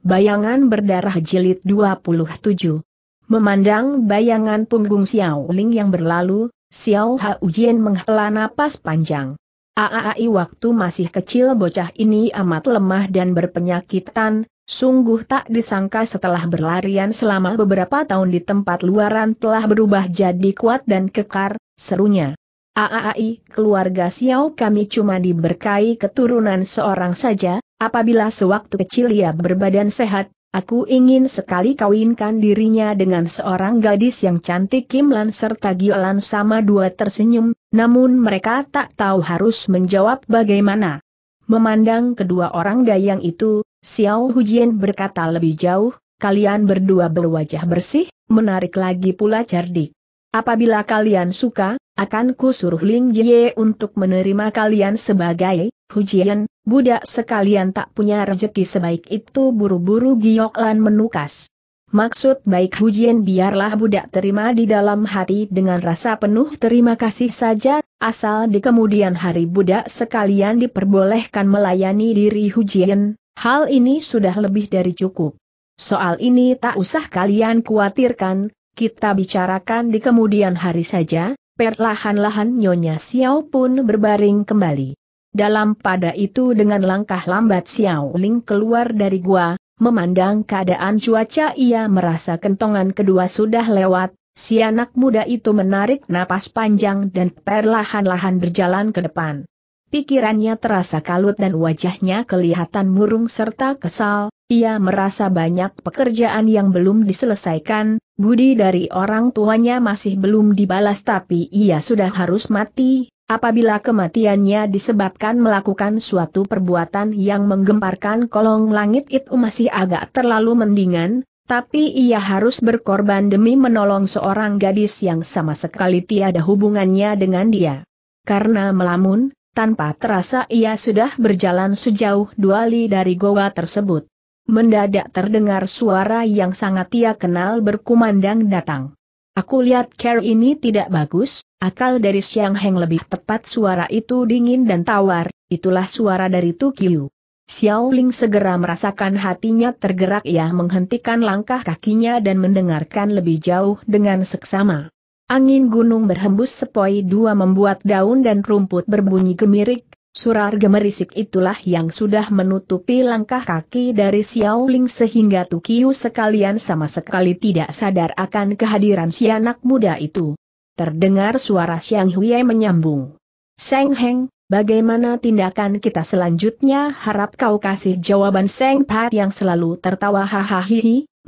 Bayangan berdarah jilid 27. Memandang bayangan punggung Xiao Ling yang berlalu, Xiao Hao Jian menghela napas panjang. Aai waktu masih kecil bocah ini amat lemah dan berpenyakitan, sungguh tak disangka setelah berlarian selama beberapa tahun di tempat luaran telah berubah jadi kuat dan kekar, serunya. Aai, keluarga Xiao kami cuma diberkahi keturunan seorang saja, Apabila sewaktu kecil ia berbadan sehat, aku ingin sekali kawinkan dirinya dengan seorang gadis yang cantik Kim Lan serta Giolan sama dua tersenyum, namun mereka tak tahu harus menjawab bagaimana. Memandang kedua orang dayang itu, Xiao Hujian berkata lebih jauh, kalian berdua berwajah bersih, menarik lagi pula cerdik. Apabila kalian suka, akan kusuruh suruh Ling Jie untuk menerima kalian sebagai hujian, budak sekalian tak punya rezeki sebaik itu buru-buru giok lan menukas. Maksud baik hujian biarlah budak terima di dalam hati dengan rasa penuh terima kasih saja, asal di kemudian hari budak sekalian diperbolehkan melayani diri hujian, hal ini sudah lebih dari cukup. Soal ini tak usah kalian khawatirkan, kita bicarakan di kemudian hari saja, Perlahan-lahan Nyonya Xiao pun berbaring kembali. Dalam pada itu dengan langkah lambat Xiao Ling keluar dari gua, memandang keadaan cuaca ia merasa kentongan kedua sudah lewat, si anak muda itu menarik napas panjang dan perlahan-lahan berjalan ke depan. Pikirannya terasa kalut dan wajahnya kelihatan murung serta kesal, ia merasa banyak pekerjaan yang belum diselesaikan, budi dari orang tuanya masih belum dibalas tapi ia sudah harus mati, apabila kematiannya disebabkan melakukan suatu perbuatan yang menggemparkan kolong langit itu masih agak terlalu mendingan, tapi ia harus berkorban demi menolong seorang gadis yang sama sekali tiada hubungannya dengan dia. Karena melamun, tanpa terasa ia sudah berjalan sejauh dua li dari goa tersebut mendadak terdengar suara yang sangat ia kenal berkumandang datang. Aku lihat care ini tidak bagus, akal dari Siang Heng lebih tepat suara itu dingin dan tawar, itulah suara dari Tukiu. Xiao Ling segera merasakan hatinya tergerak ia menghentikan langkah kakinya dan mendengarkan lebih jauh dengan seksama. Angin gunung berhembus sepoi dua membuat daun dan rumput berbunyi gemirik, Surar gemerisik itulah yang sudah menutupi langkah kaki dari Xiaoling sehingga Tukiu sekalian sama sekali tidak sadar akan kehadiran si anak muda itu. Terdengar suara Xiang Hui menyambung. Seng Heng, bagaimana tindakan kita selanjutnya harap kau kasih jawaban Seng Pat yang selalu tertawa hahaha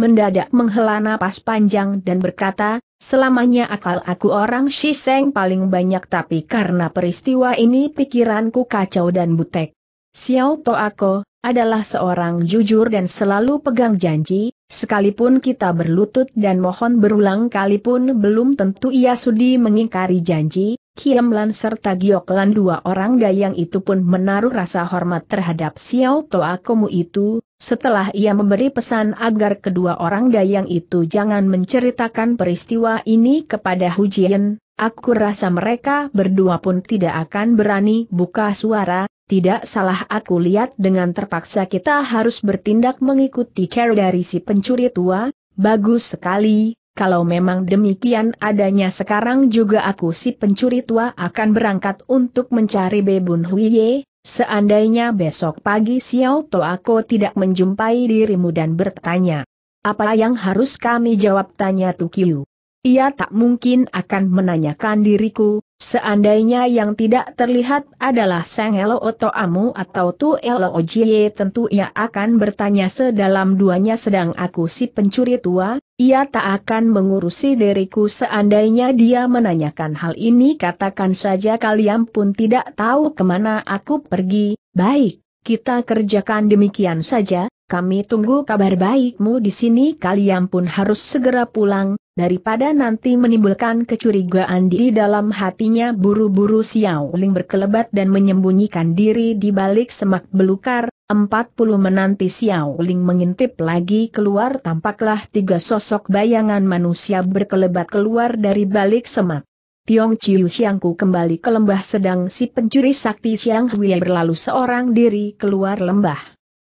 mendadak menghela napas panjang dan berkata, selamanya akal aku orang Shiseng paling banyak tapi karena peristiwa ini pikiranku kacau dan butek. Xiao To Ako, adalah seorang jujur dan selalu pegang janji, sekalipun kita berlutut dan mohon berulang kali belum tentu ia sudi mengingkari janji, Kiam Lan serta Giok Lan dua orang dayang itu pun menaruh rasa hormat terhadap Xiao Toa Komu itu, setelah ia memberi pesan agar kedua orang dayang itu jangan menceritakan peristiwa ini kepada Hu Jian, aku rasa mereka berdua pun tidak akan berani buka suara, tidak salah aku lihat dengan terpaksa kita harus bertindak mengikuti care dari si pencuri tua, bagus sekali, kalau memang demikian adanya sekarang juga aku si pencuri tua akan berangkat untuk mencari Bebun Huiye, seandainya besok pagi Xiao To aku tidak menjumpai dirimu dan bertanya. Apa yang harus kami jawab tanya Tukiu? Ia tak mungkin akan menanyakan diriku, Seandainya yang tidak terlihat adalah Sang Elo Oto Amu atau Tu Elo Ojie tentu ia akan bertanya sedalam duanya sedang aku si pencuri tua, ia tak akan mengurusi diriku seandainya dia menanyakan hal ini katakan saja kalian pun tidak tahu kemana aku pergi, baik, kita kerjakan demikian saja, kami tunggu kabar baikmu di sini kalian pun harus segera pulang, daripada nanti menimbulkan kecurigaan di dalam hatinya buru-buru Xiao Ling berkelebat dan menyembunyikan diri di balik semak belukar, Empat puluh menanti Xiao Ling mengintip lagi keluar tampaklah tiga sosok bayangan manusia berkelebat keluar dari balik semak. Tiong Chiu Xiangku kembali ke lembah sedang si pencuri sakti Xiang Hui berlalu seorang diri keluar lembah.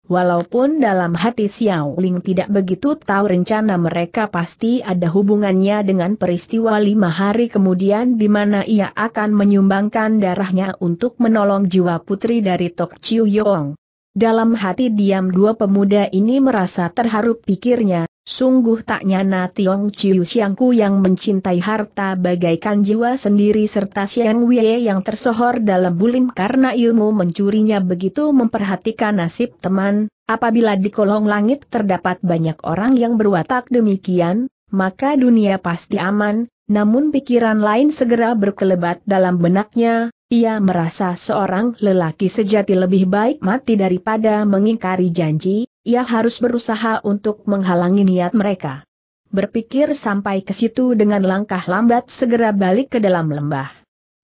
Walaupun dalam hati Xiao Ling tidak begitu tahu rencana mereka pasti ada hubungannya dengan peristiwa lima hari kemudian di mana ia akan menyumbangkan darahnya untuk menolong jiwa putri dari Tok Chiu Yong. Dalam hati diam dua pemuda ini merasa terharu pikirnya, Sungguh tak nyana Tiong Chiu Siangku yang mencintai harta bagaikan jiwa sendiri serta Siang Wei yang tersohor dalam bulim karena ilmu mencurinya begitu memperhatikan nasib teman, apabila di kolong langit terdapat banyak orang yang berwatak demikian, maka dunia pasti aman, namun pikiran lain segera berkelebat dalam benaknya, ia merasa seorang lelaki sejati lebih baik mati daripada mengingkari janji, ia harus berusaha untuk menghalangi niat mereka. Berpikir sampai ke situ dengan langkah lambat segera balik ke dalam lembah.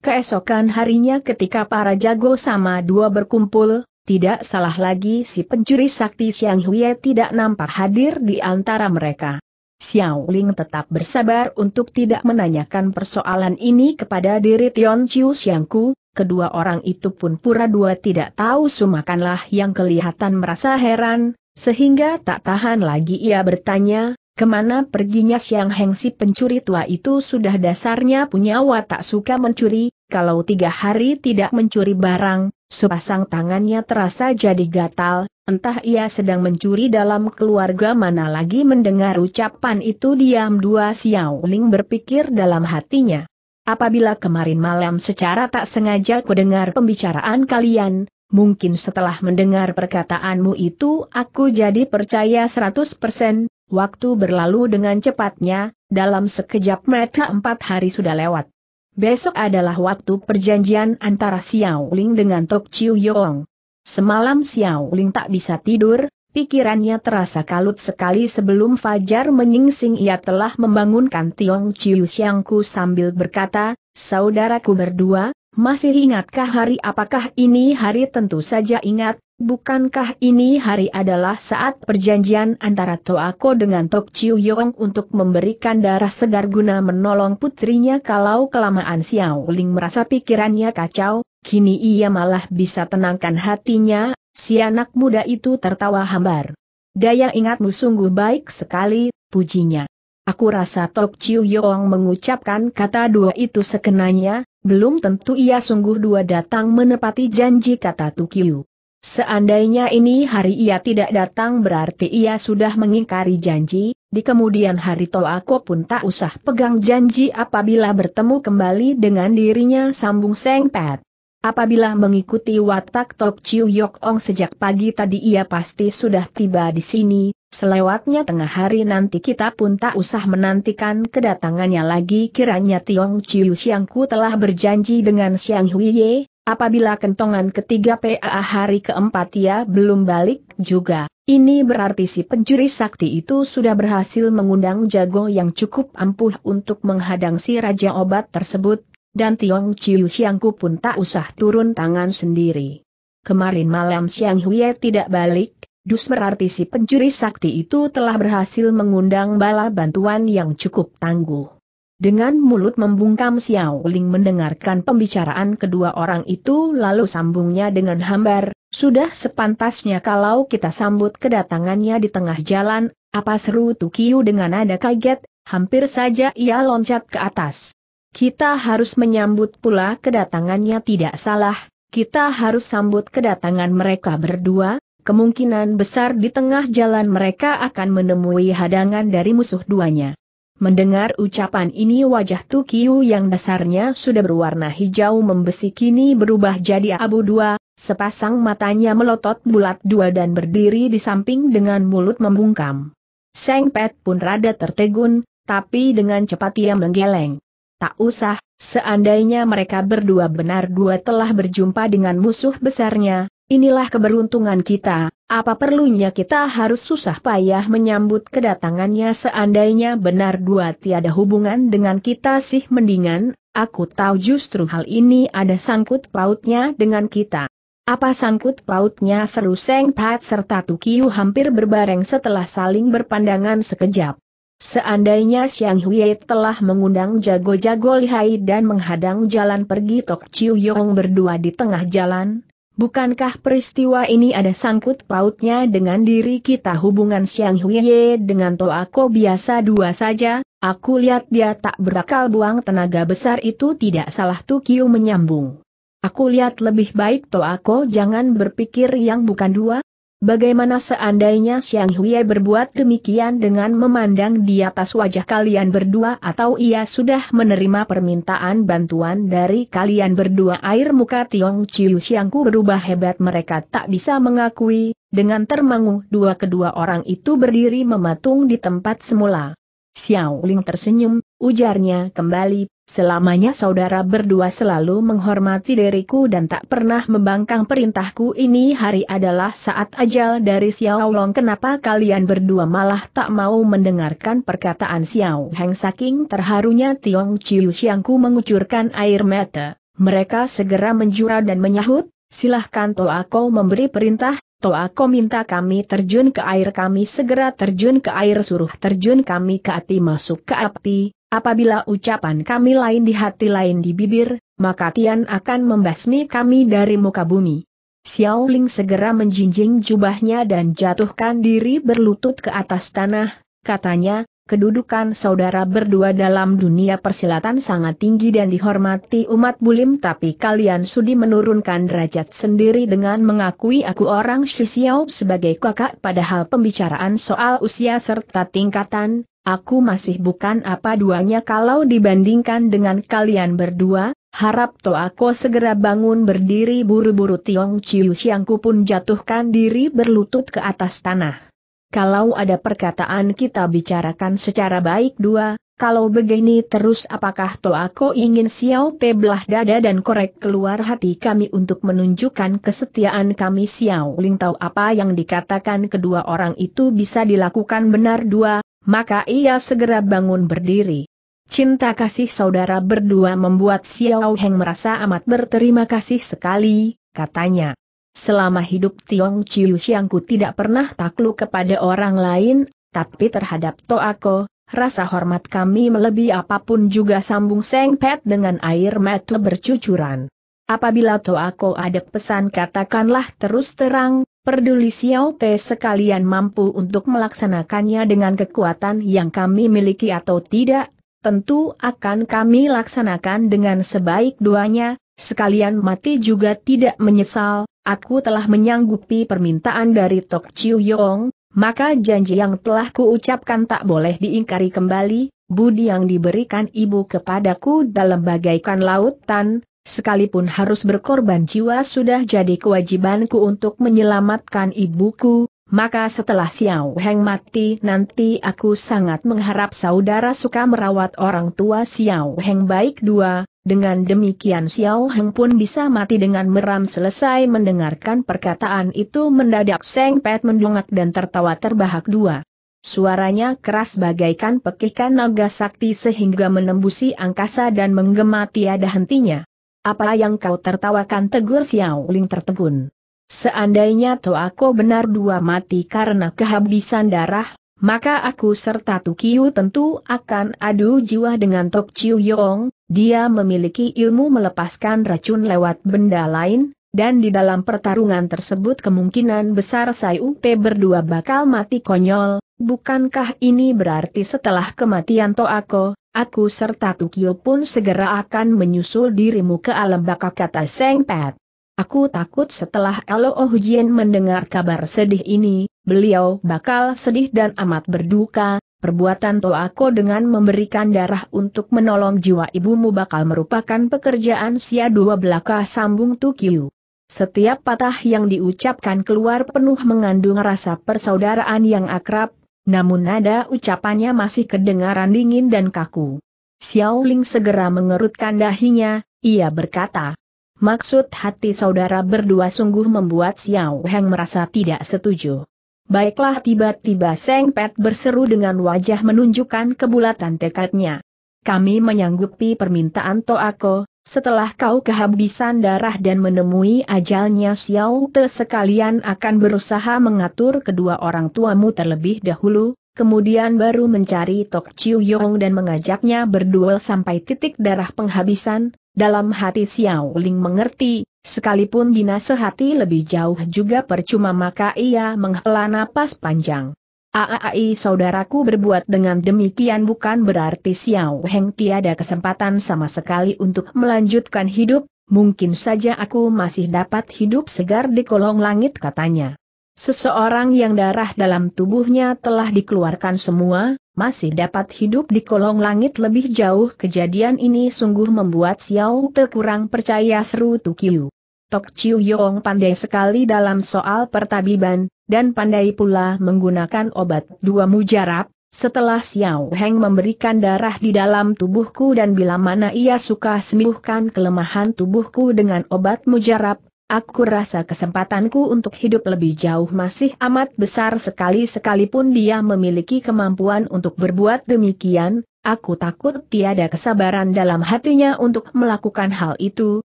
Keesokan harinya ketika para jago sama dua berkumpul, tidak salah lagi si pencuri sakti Siang Hue tidak nampak hadir di antara mereka. Xiao Ling tetap bersabar untuk tidak menanyakan persoalan ini kepada diri Tion Chiu Xiangku, kedua orang itu pun pura-dua tidak tahu sumakanlah yang kelihatan merasa heran, sehingga tak tahan lagi ia bertanya, kemana perginya Xiang Heng si pencuri tua itu sudah dasarnya punya watak suka mencuri, kalau tiga hari tidak mencuri barang, sepasang tangannya terasa jadi gatal, Entah ia sedang mencuri dalam keluarga mana lagi mendengar ucapan itu diam dua Xiao Ling berpikir dalam hatinya. Apabila kemarin malam secara tak sengaja kudengar pembicaraan kalian, mungkin setelah mendengar perkataanmu itu aku jadi percaya 100%, waktu berlalu dengan cepatnya, dalam sekejap mata empat hari sudah lewat. Besok adalah waktu perjanjian antara Xiao Ling dengan Tok Chiu Yong. Semalam Xiao Ling tak bisa tidur, pikirannya terasa kalut sekali sebelum Fajar menyingsing ia telah membangunkan Tiong Chiu Xiangku sambil berkata, Saudaraku berdua, masih ingatkah hari apakah ini hari tentu saja ingat, bukankah ini hari adalah saat perjanjian antara Toako dengan Tok Chiu Yong untuk memberikan darah segar guna menolong putrinya kalau kelamaan Xiao Ling merasa pikirannya kacau, kini ia malah bisa tenangkan hatinya, si anak muda itu tertawa hambar. Daya ingatmu sungguh baik sekali, pujinya. Aku rasa Tok Chiu Yong mengucapkan kata dua itu sekenanya, belum tentu ia sungguh dua datang menepati janji kata Tukiu. Seandainya ini hari ia tidak datang berarti ia sudah mengingkari janji, di kemudian hari aku pun tak usah pegang janji apabila bertemu kembali dengan dirinya sambung Seng Pet. Apabila mengikuti watak Tok Chiu Yok Ong sejak pagi tadi ia pasti sudah tiba di sini, selewatnya tengah hari nanti kita pun tak usah menantikan kedatangannya lagi kiranya Tiong Chiu Siangku telah berjanji dengan Siang Huiye, apabila kentongan ketiga PA hari keempat ia belum balik juga. Ini berarti si pencuri sakti itu sudah berhasil mengundang jago yang cukup ampuh untuk menghadang si Raja Obat tersebut, dan Tiong Chiu Xiangku pun tak usah turun tangan sendiri. Kemarin malam Siang Hue tidak balik, dus berarti si pencuri sakti itu telah berhasil mengundang bala bantuan yang cukup tangguh. Dengan mulut membungkam Xiao Ling mendengarkan pembicaraan kedua orang itu lalu sambungnya dengan hambar, sudah sepantasnya kalau kita sambut kedatangannya di tengah jalan, apa seru Tukiu dengan nada kaget, hampir saja ia loncat ke atas. Kita harus menyambut pula kedatangannya tidak salah, kita harus sambut kedatangan mereka berdua, kemungkinan besar di tengah jalan mereka akan menemui hadangan dari musuh duanya. Mendengar ucapan ini wajah Tukiu yang dasarnya sudah berwarna hijau membesi kini berubah jadi abu dua, sepasang matanya melotot bulat dua dan berdiri di samping dengan mulut membungkam. Seng Pet pun rada tertegun, tapi dengan cepat ia menggeleng tak usah, seandainya mereka berdua benar dua telah berjumpa dengan musuh besarnya, inilah keberuntungan kita, apa perlunya kita harus susah payah menyambut kedatangannya seandainya benar dua tiada hubungan dengan kita sih mendingan, aku tahu justru hal ini ada sangkut pautnya dengan kita. Apa sangkut pautnya seru Seng Pat serta Tukiu hampir berbareng setelah saling berpandangan sekejap. Seandainya Xiang Hui telah mengundang jago-jago lihai dan menghadang jalan pergi Tok Chiu Yong berdua di tengah jalan, bukankah peristiwa ini ada sangkut pautnya dengan diri kita hubungan Xiang Hui dengan Toako biasa dua saja, aku lihat dia tak berakal buang tenaga besar itu tidak salah Tu Kiu menyambung. Aku lihat lebih baik Toako jangan berpikir yang bukan dua, Bagaimana seandainya Xiang Hui berbuat demikian dengan memandang di atas wajah kalian berdua atau ia sudah menerima permintaan bantuan dari kalian berdua air muka Tiong Chiu Xiangku berubah hebat mereka tak bisa mengakui, dengan termangu dua kedua orang itu berdiri mematung di tempat semula. Xiao Ling tersenyum, ujarnya kembali, selamanya saudara berdua selalu menghormati diriku dan tak pernah membangkang perintahku ini hari adalah saat ajal dari Xiao Long kenapa kalian berdua malah tak mau mendengarkan perkataan Xiao Heng saking terharunya Tiong Chiu Xiangku mengucurkan air mata, mereka segera menjura dan menyahut, silahkan toh aku memberi perintah, Toa kau minta kami terjun ke air kami segera terjun ke air suruh terjun kami ke api masuk ke api, apabila ucapan kami lain di hati lain di bibir, maka Tian akan membasmi kami dari muka bumi. Xiao Ling segera menjinjing jubahnya dan jatuhkan diri berlutut ke atas tanah, katanya, Kedudukan saudara berdua dalam dunia persilatan sangat tinggi dan dihormati umat bulim tapi kalian sudi menurunkan derajat sendiri dengan mengakui aku orang Shisiao sebagai kakak padahal pembicaraan soal usia serta tingkatan, aku masih bukan apa duanya kalau dibandingkan dengan kalian berdua, harap aku segera bangun berdiri buru-buru Tiong Chiu Siangku pun jatuhkan diri berlutut ke atas tanah kalau ada perkataan kita bicarakan secara baik dua, kalau begini terus apakah aku ingin Xiao Te belah dada dan korek keluar hati kami untuk menunjukkan kesetiaan kami Xiao Ling tahu apa yang dikatakan kedua orang itu bisa dilakukan benar dua, maka ia segera bangun berdiri. Cinta kasih saudara berdua membuat Xiao Heng merasa amat berterima kasih sekali, katanya. Selama hidup Tiong Chiu Xiangku tidak pernah takluk kepada orang lain, tapi terhadap Toako, rasa hormat kami melebihi apapun juga sambung Seng Pet dengan air mata bercucuran. Apabila Toako ada pesan katakanlah terus terang, peduli Xiao Te sekalian mampu untuk melaksanakannya dengan kekuatan yang kami miliki atau tidak, tentu akan kami laksanakan dengan sebaik duanya, sekalian mati juga tidak menyesal, aku telah menyanggupi permintaan dari Tok Chiu Yong, maka janji yang telah kuucapkan tak boleh diingkari kembali, budi yang diberikan ibu kepadaku dalam bagaikan lautan, sekalipun harus berkorban jiwa sudah jadi kewajibanku untuk menyelamatkan ibuku, maka setelah Xiao Heng mati nanti aku sangat mengharap saudara suka merawat orang tua Xiao Heng baik dua, dengan demikian Xiao Heng pun bisa mati dengan meram selesai mendengarkan perkataan itu mendadak Seng Pet mendongak dan tertawa terbahak dua. Suaranya keras bagaikan pekikan naga sakti sehingga menembusi angkasa dan menggema tiada hentinya. Apa yang kau tertawakan tegur Xiao Ling tertegun. Seandainya Toako benar dua mati karena kehabisan darah, maka aku serta Tukiu tentu akan adu jiwa dengan Tok Chiu Yong, dia memiliki ilmu melepaskan racun lewat benda lain, dan di dalam pertarungan tersebut kemungkinan besar Sayute berdua bakal mati konyol, bukankah ini berarti setelah kematian Toako, aku serta Tukio pun segera akan menyusul dirimu ke alam baka kata Seng Pet. Aku takut setelah Elo Ohujien mendengar kabar sedih ini, beliau bakal sedih dan amat berduka, perbuatan Toako dengan memberikan darah untuk menolong jiwa ibumu bakal merupakan pekerjaan sia dua belaka sambung Tukiu. Setiap patah yang diucapkan keluar penuh mengandung rasa persaudaraan yang akrab, namun nada ucapannya masih kedengaran dingin dan kaku. Xiao Ling segera mengerutkan dahinya, ia berkata, Maksud hati saudara berdua sungguh membuat Xiao Heng merasa tidak setuju. Baiklah tiba-tiba Seng Pet berseru dengan wajah menunjukkan kebulatan tekadnya. Kami menyanggupi permintaan Toako, setelah kau kehabisan darah dan menemui ajalnya Xiao Te sekalian akan berusaha mengatur kedua orang tuamu terlebih dahulu, kemudian baru mencari Tok Chiu Yong dan mengajaknya berduel sampai titik darah penghabisan, dalam hati Xiao Ling mengerti, sekalipun dinasehati lebih jauh juga percuma maka ia menghela napas panjang. Aai saudaraku berbuat dengan demikian bukan berarti Xiao Heng tiada kesempatan sama sekali untuk melanjutkan hidup, mungkin saja aku masih dapat hidup segar di kolong langit katanya. Seseorang yang darah dalam tubuhnya telah dikeluarkan semua, masih dapat hidup di kolong langit lebih jauh kejadian ini sungguh membuat Xiao Te kurang percaya seru Tukiu. Tok Chiu Yong pandai sekali dalam soal pertabiban, dan pandai pula menggunakan obat dua mujarab, setelah Xiao Heng memberikan darah di dalam tubuhku dan bila mana ia suka sembuhkan kelemahan tubuhku dengan obat mujarab, Aku rasa kesempatanku untuk hidup lebih jauh masih amat besar sekali sekalipun dia memiliki kemampuan untuk berbuat demikian, aku takut tiada kesabaran dalam hatinya untuk melakukan hal itu,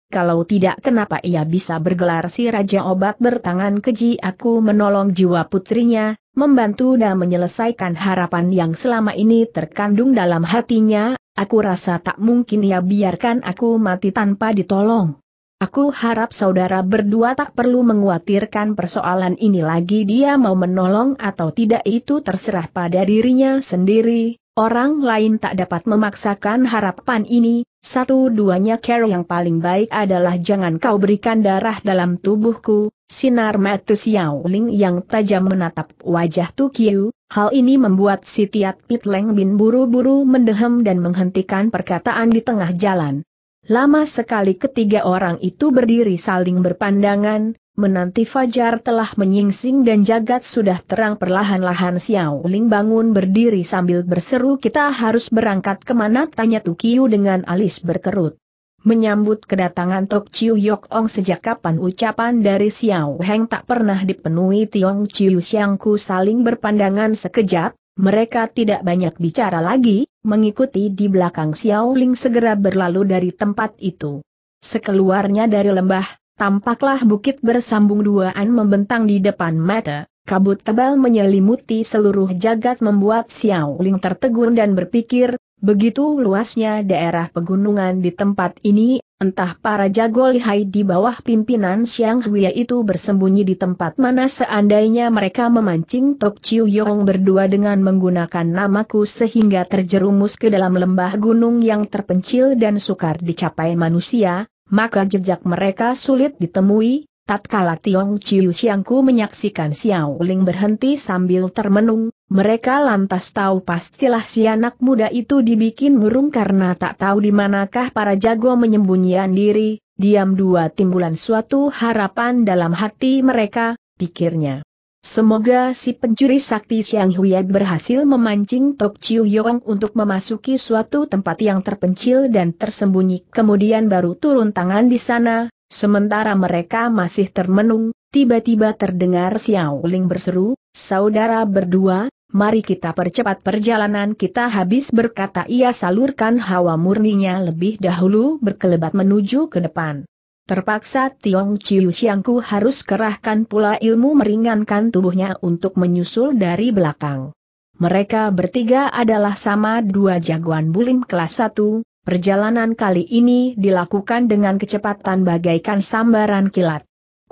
kalau tidak kenapa ia bisa bergelar si Raja Obat bertangan keji aku menolong jiwa putrinya, membantu dan menyelesaikan harapan yang selama ini terkandung dalam hatinya, aku rasa tak mungkin ia biarkan aku mati tanpa ditolong. Aku harap saudara berdua tak perlu menguatirkan persoalan ini lagi dia mau menolong atau tidak itu terserah pada dirinya sendiri, orang lain tak dapat memaksakan harapan ini, satu-duanya care yang paling baik adalah jangan kau berikan darah dalam tubuhku, sinar mata Xiao Ling yang tajam menatap wajah Tukiu, hal ini membuat si Tiat Leng Bin buru-buru mendehem dan menghentikan perkataan di tengah jalan. Lama sekali ketiga orang itu berdiri saling berpandangan, menanti fajar telah menyingsing dan jagat sudah terang perlahan-lahan Xiao Ling bangun berdiri sambil berseru kita harus berangkat kemana tanya Tukiu dengan alis berkerut. Menyambut kedatangan Tok Chiu Yok Ong sejak kapan ucapan dari Xiao Heng tak pernah dipenuhi Tiong Chiu Xiangku saling berpandangan sekejap, mereka tidak banyak bicara lagi, mengikuti di belakang Xiao Ling segera berlalu dari tempat itu. Sekeluarnya dari lembah, tampaklah bukit bersambung duaan membentang di depan mata, kabut tebal menyelimuti seluruh jagat membuat Xiao Ling tertegun dan berpikir, Begitu luasnya daerah pegunungan di tempat ini, entah para jago lihai di bawah pimpinan Siang Huia itu bersembunyi di tempat mana seandainya mereka memancing Tok Chiu Yong berdua dengan menggunakan namaku sehingga terjerumus ke dalam lembah gunung yang terpencil dan sukar dicapai manusia, maka jejak mereka sulit ditemui, tatkala Tiong Chiu Siangku menyaksikan Xiao Ling berhenti sambil termenung, mereka lantas tahu pastilah si anak muda itu dibikin murung karena tak tahu di manakah para jago menyembunyian diri, diam dua timbulan suatu harapan dalam hati mereka, pikirnya. Semoga si pencuri sakti Xiang Huya berhasil memancing Tok Chiu Yong untuk memasuki suatu tempat yang terpencil dan tersembunyi kemudian baru turun tangan di sana, sementara mereka masih termenung, tiba-tiba terdengar Xiao Ling berseru, Saudara berdua, mari kita percepat perjalanan kita habis berkata ia salurkan hawa murninya lebih dahulu berkelebat menuju ke depan. Terpaksa Tiong Chiu Siangku harus kerahkan pula ilmu meringankan tubuhnya untuk menyusul dari belakang. Mereka bertiga adalah sama dua jagoan bulim kelas satu. perjalanan kali ini dilakukan dengan kecepatan bagaikan sambaran kilat.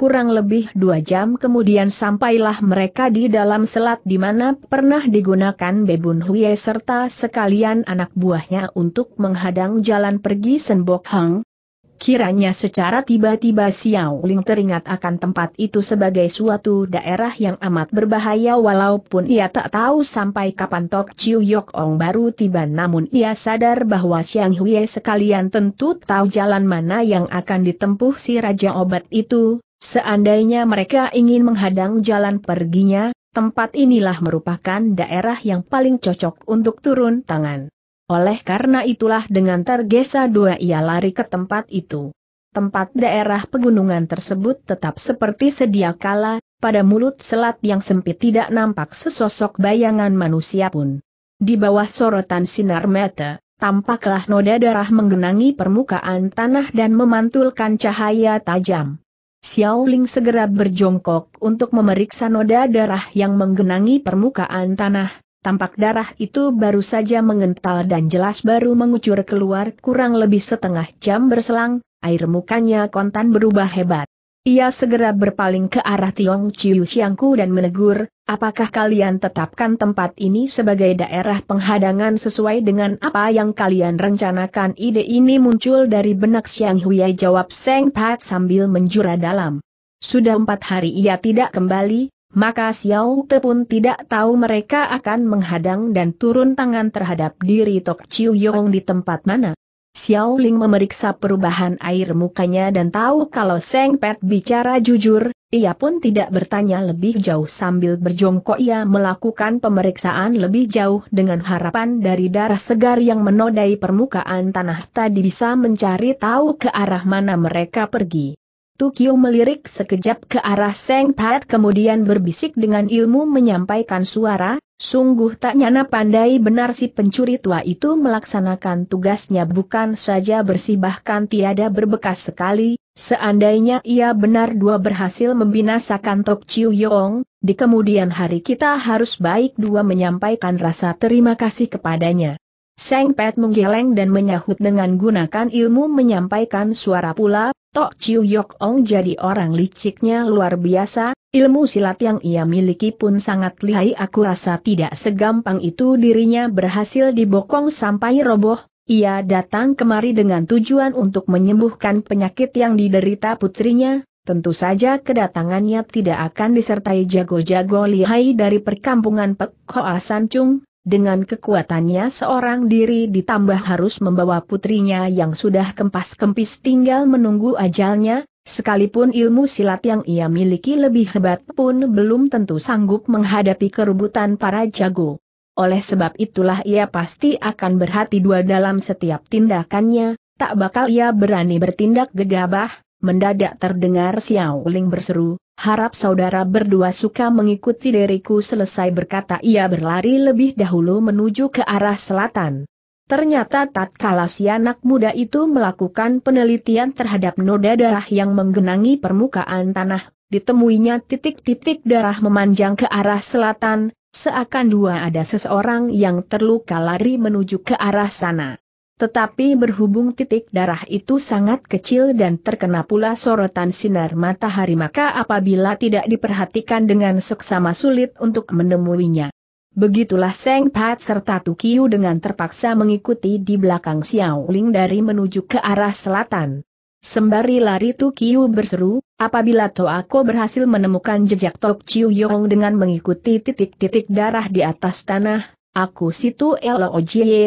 Kurang lebih dua jam kemudian sampailah mereka di dalam selat di mana pernah digunakan Bebun Huye serta sekalian anak buahnya untuk menghadang jalan pergi Senbok Hang. Kiranya secara tiba-tiba Xiao Ling teringat akan tempat itu sebagai suatu daerah yang amat berbahaya walaupun ia tak tahu sampai kapan Tok Chiu Yok Ong baru tiba namun ia sadar bahwa Xiang Huye sekalian tentu tahu jalan mana yang akan ditempuh si Raja Obat itu, Seandainya mereka ingin menghadang jalan perginya, tempat inilah merupakan daerah yang paling cocok untuk turun tangan. Oleh karena itulah dengan tergesa dua ia lari ke tempat itu. Tempat daerah pegunungan tersebut tetap seperti sedia kala, pada mulut selat yang sempit tidak nampak sesosok bayangan manusia pun. Di bawah sorotan sinar mata, tampaklah noda darah menggenangi permukaan tanah dan memantulkan cahaya tajam. Xiao Ling segera berjongkok untuk memeriksa noda darah yang menggenangi permukaan tanah, tampak darah itu baru saja mengental dan jelas baru mengucur keluar kurang lebih setengah jam berselang, air mukanya kontan berubah hebat. Ia segera berpaling ke arah Tiong Chiu Xiangku dan menegur, apakah kalian tetapkan tempat ini sebagai daerah penghadangan sesuai dengan apa yang kalian rencanakan ide ini muncul dari benak Xiang Huiya jawab Seng Pat sambil menjura dalam. Sudah empat hari ia tidak kembali, maka Xiao Te pun tidak tahu mereka akan menghadang dan turun tangan terhadap diri Tok Chiu Yong di tempat mana. Xiao Ling memeriksa perubahan air mukanya dan tahu kalau Seng Pet bicara jujur, ia pun tidak bertanya lebih jauh sambil berjongkok ia melakukan pemeriksaan lebih jauh dengan harapan dari darah segar yang menodai permukaan tanah tadi bisa mencari tahu ke arah mana mereka pergi. Tukio melirik sekejap ke arah Seng Pat kemudian berbisik dengan ilmu menyampaikan suara, sungguh tak nyana pandai benar si pencuri tua itu melaksanakan tugasnya bukan saja bersih bahkan tiada berbekas sekali, seandainya ia benar dua berhasil membinasakan Tok Chiu Yong, di kemudian hari kita harus baik dua menyampaikan rasa terima kasih kepadanya. Seng Pet menggeleng dan menyahut dengan gunakan ilmu menyampaikan suara pula, Tok Chiu Yok Ong jadi orang liciknya luar biasa, ilmu silat yang ia miliki pun sangat lihai aku rasa tidak segampang itu dirinya berhasil dibokong sampai roboh, ia datang kemari dengan tujuan untuk menyembuhkan penyakit yang diderita putrinya, tentu saja kedatangannya tidak akan disertai jago-jago lihai dari perkampungan Pek Hoa San Chung, dengan kekuatannya seorang diri ditambah harus membawa putrinya yang sudah kempas-kempis tinggal menunggu ajalnya, sekalipun ilmu silat yang ia miliki lebih hebat pun belum tentu sanggup menghadapi kerubutan para jago. Oleh sebab itulah ia pasti akan berhati dua dalam setiap tindakannya, tak bakal ia berani bertindak gegabah, mendadak terdengar Xiao Ling berseru, harap saudara berdua suka mengikuti diriku selesai berkata ia berlari lebih dahulu menuju ke arah selatan. Ternyata tatkala si anak muda itu melakukan penelitian terhadap noda darah yang menggenangi permukaan tanah, ditemuinya titik-titik darah memanjang ke arah selatan, seakan dua ada seseorang yang terluka lari menuju ke arah sana. Tetapi berhubung titik darah itu sangat kecil dan terkena pula sorotan sinar matahari maka apabila tidak diperhatikan dengan seksama sulit untuk menemuinya. Begitulah Seng Pat serta Tukiu dengan terpaksa mengikuti di belakang Xiao Ling dari menuju ke arah selatan. Sembari lari Tukiu berseru, apabila Toako berhasil menemukan jejak Tok Chiu Yong dengan mengikuti titik-titik darah di atas tanah, Aku situ Elo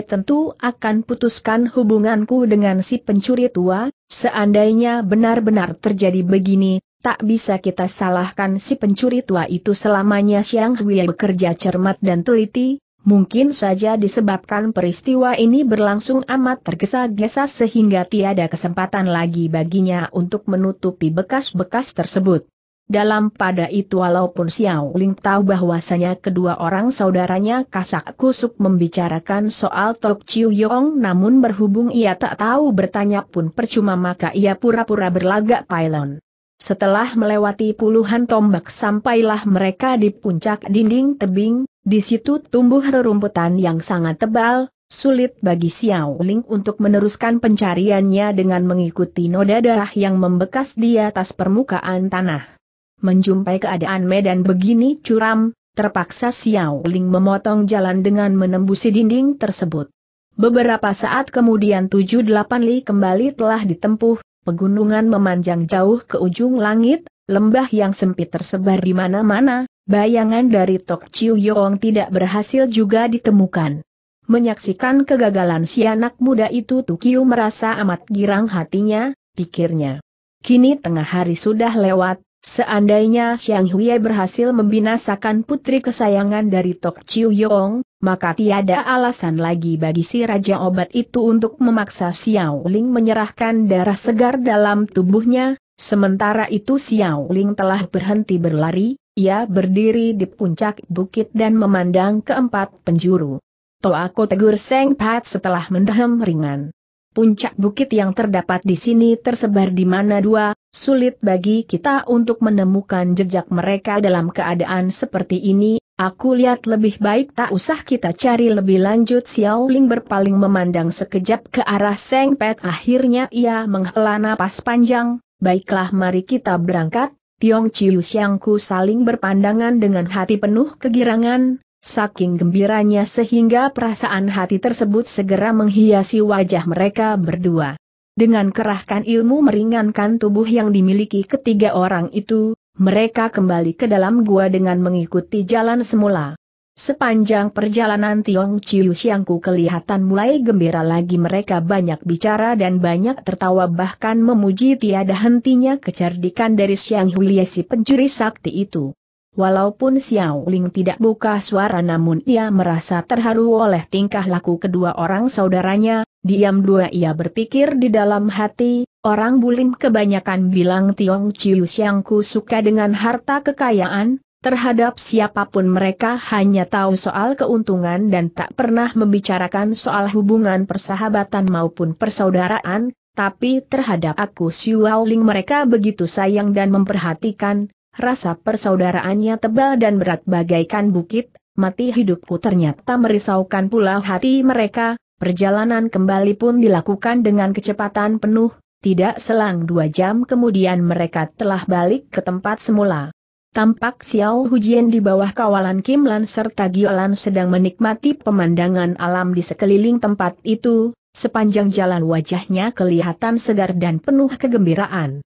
tentu akan putuskan hubunganku dengan si pencuri tua, seandainya benar-benar terjadi begini, tak bisa kita salahkan si pencuri tua itu selamanya Siang hui bekerja cermat dan teliti, mungkin saja disebabkan peristiwa ini berlangsung amat tergesa-gesa sehingga tiada kesempatan lagi baginya untuk menutupi bekas-bekas tersebut. Dalam pada itu walaupun Xiao Ling tahu bahwasanya kedua orang saudaranya kasak kusuk membicarakan soal Tok Chiu Yong namun berhubung ia tak tahu bertanya pun percuma maka ia pura-pura berlagak pylon. Setelah melewati puluhan tombak sampailah mereka di puncak dinding tebing, di situ tumbuh rerumputan yang sangat tebal, Sulit bagi Xiao Ling untuk meneruskan pencariannya dengan mengikuti noda darah yang membekas di atas permukaan tanah. Menjumpai keadaan medan begini curam, terpaksa Xiao Ling memotong jalan dengan menembusi dinding tersebut. Beberapa saat kemudian tujuh delapan li kembali telah ditempuh, pegunungan memanjang jauh ke ujung langit, lembah yang sempit tersebar di mana-mana, bayangan dari Tok Chiu Yong tidak berhasil juga ditemukan. Menyaksikan kegagalan si anak muda itu Tukiu merasa amat girang hatinya, pikirnya. Kini tengah hari sudah lewat, Seandainya Xiang Hui berhasil membinasakan putri kesayangan dari Tok Chiu Yong, maka tiada alasan lagi bagi si Raja Obat itu untuk memaksa Xiao Ling menyerahkan darah segar dalam tubuhnya, sementara itu Xiao Ling telah berhenti berlari, ia berdiri di puncak bukit dan memandang keempat penjuru. Toako tegur Seng Pat setelah mendahem ringan puncak bukit yang terdapat di sini tersebar di mana dua, sulit bagi kita untuk menemukan jejak mereka dalam keadaan seperti ini, aku lihat lebih baik tak usah kita cari lebih lanjut Xiao Ling berpaling memandang sekejap ke arah Seng Pet akhirnya ia menghela napas panjang, baiklah mari kita berangkat, Tiong Chiu Xiangku saling berpandangan dengan hati penuh kegirangan, Saking gembiranya sehingga perasaan hati tersebut segera menghiasi wajah mereka berdua. Dengan kerahkan ilmu meringankan tubuh yang dimiliki ketiga orang itu, mereka kembali ke dalam gua dengan mengikuti jalan semula. Sepanjang perjalanan Tiong Chiu Siangku kelihatan mulai gembira lagi mereka banyak bicara dan banyak tertawa bahkan memuji tiada hentinya kecerdikan dari Xiang Huliesi pencuri sakti itu. Walaupun Xiao Ling tidak buka suara namun ia merasa terharu oleh tingkah laku kedua orang saudaranya, diam dua ia berpikir di dalam hati, orang bulim kebanyakan bilang Tiong Chiu Xiangku suka dengan harta kekayaan, terhadap siapapun mereka hanya tahu soal keuntungan dan tak pernah membicarakan soal hubungan persahabatan maupun persaudaraan, tapi terhadap aku Xiao Ling mereka begitu sayang dan memperhatikan, Rasa persaudaraannya tebal dan berat bagaikan bukit, mati hidupku ternyata merisaukan pula hati mereka, perjalanan kembali pun dilakukan dengan kecepatan penuh, tidak selang dua jam kemudian mereka telah balik ke tempat semula. Tampak Xiao Hujian di bawah kawalan Kim Lan serta Giolan sedang menikmati pemandangan alam di sekeliling tempat itu, sepanjang jalan wajahnya kelihatan segar dan penuh kegembiraan.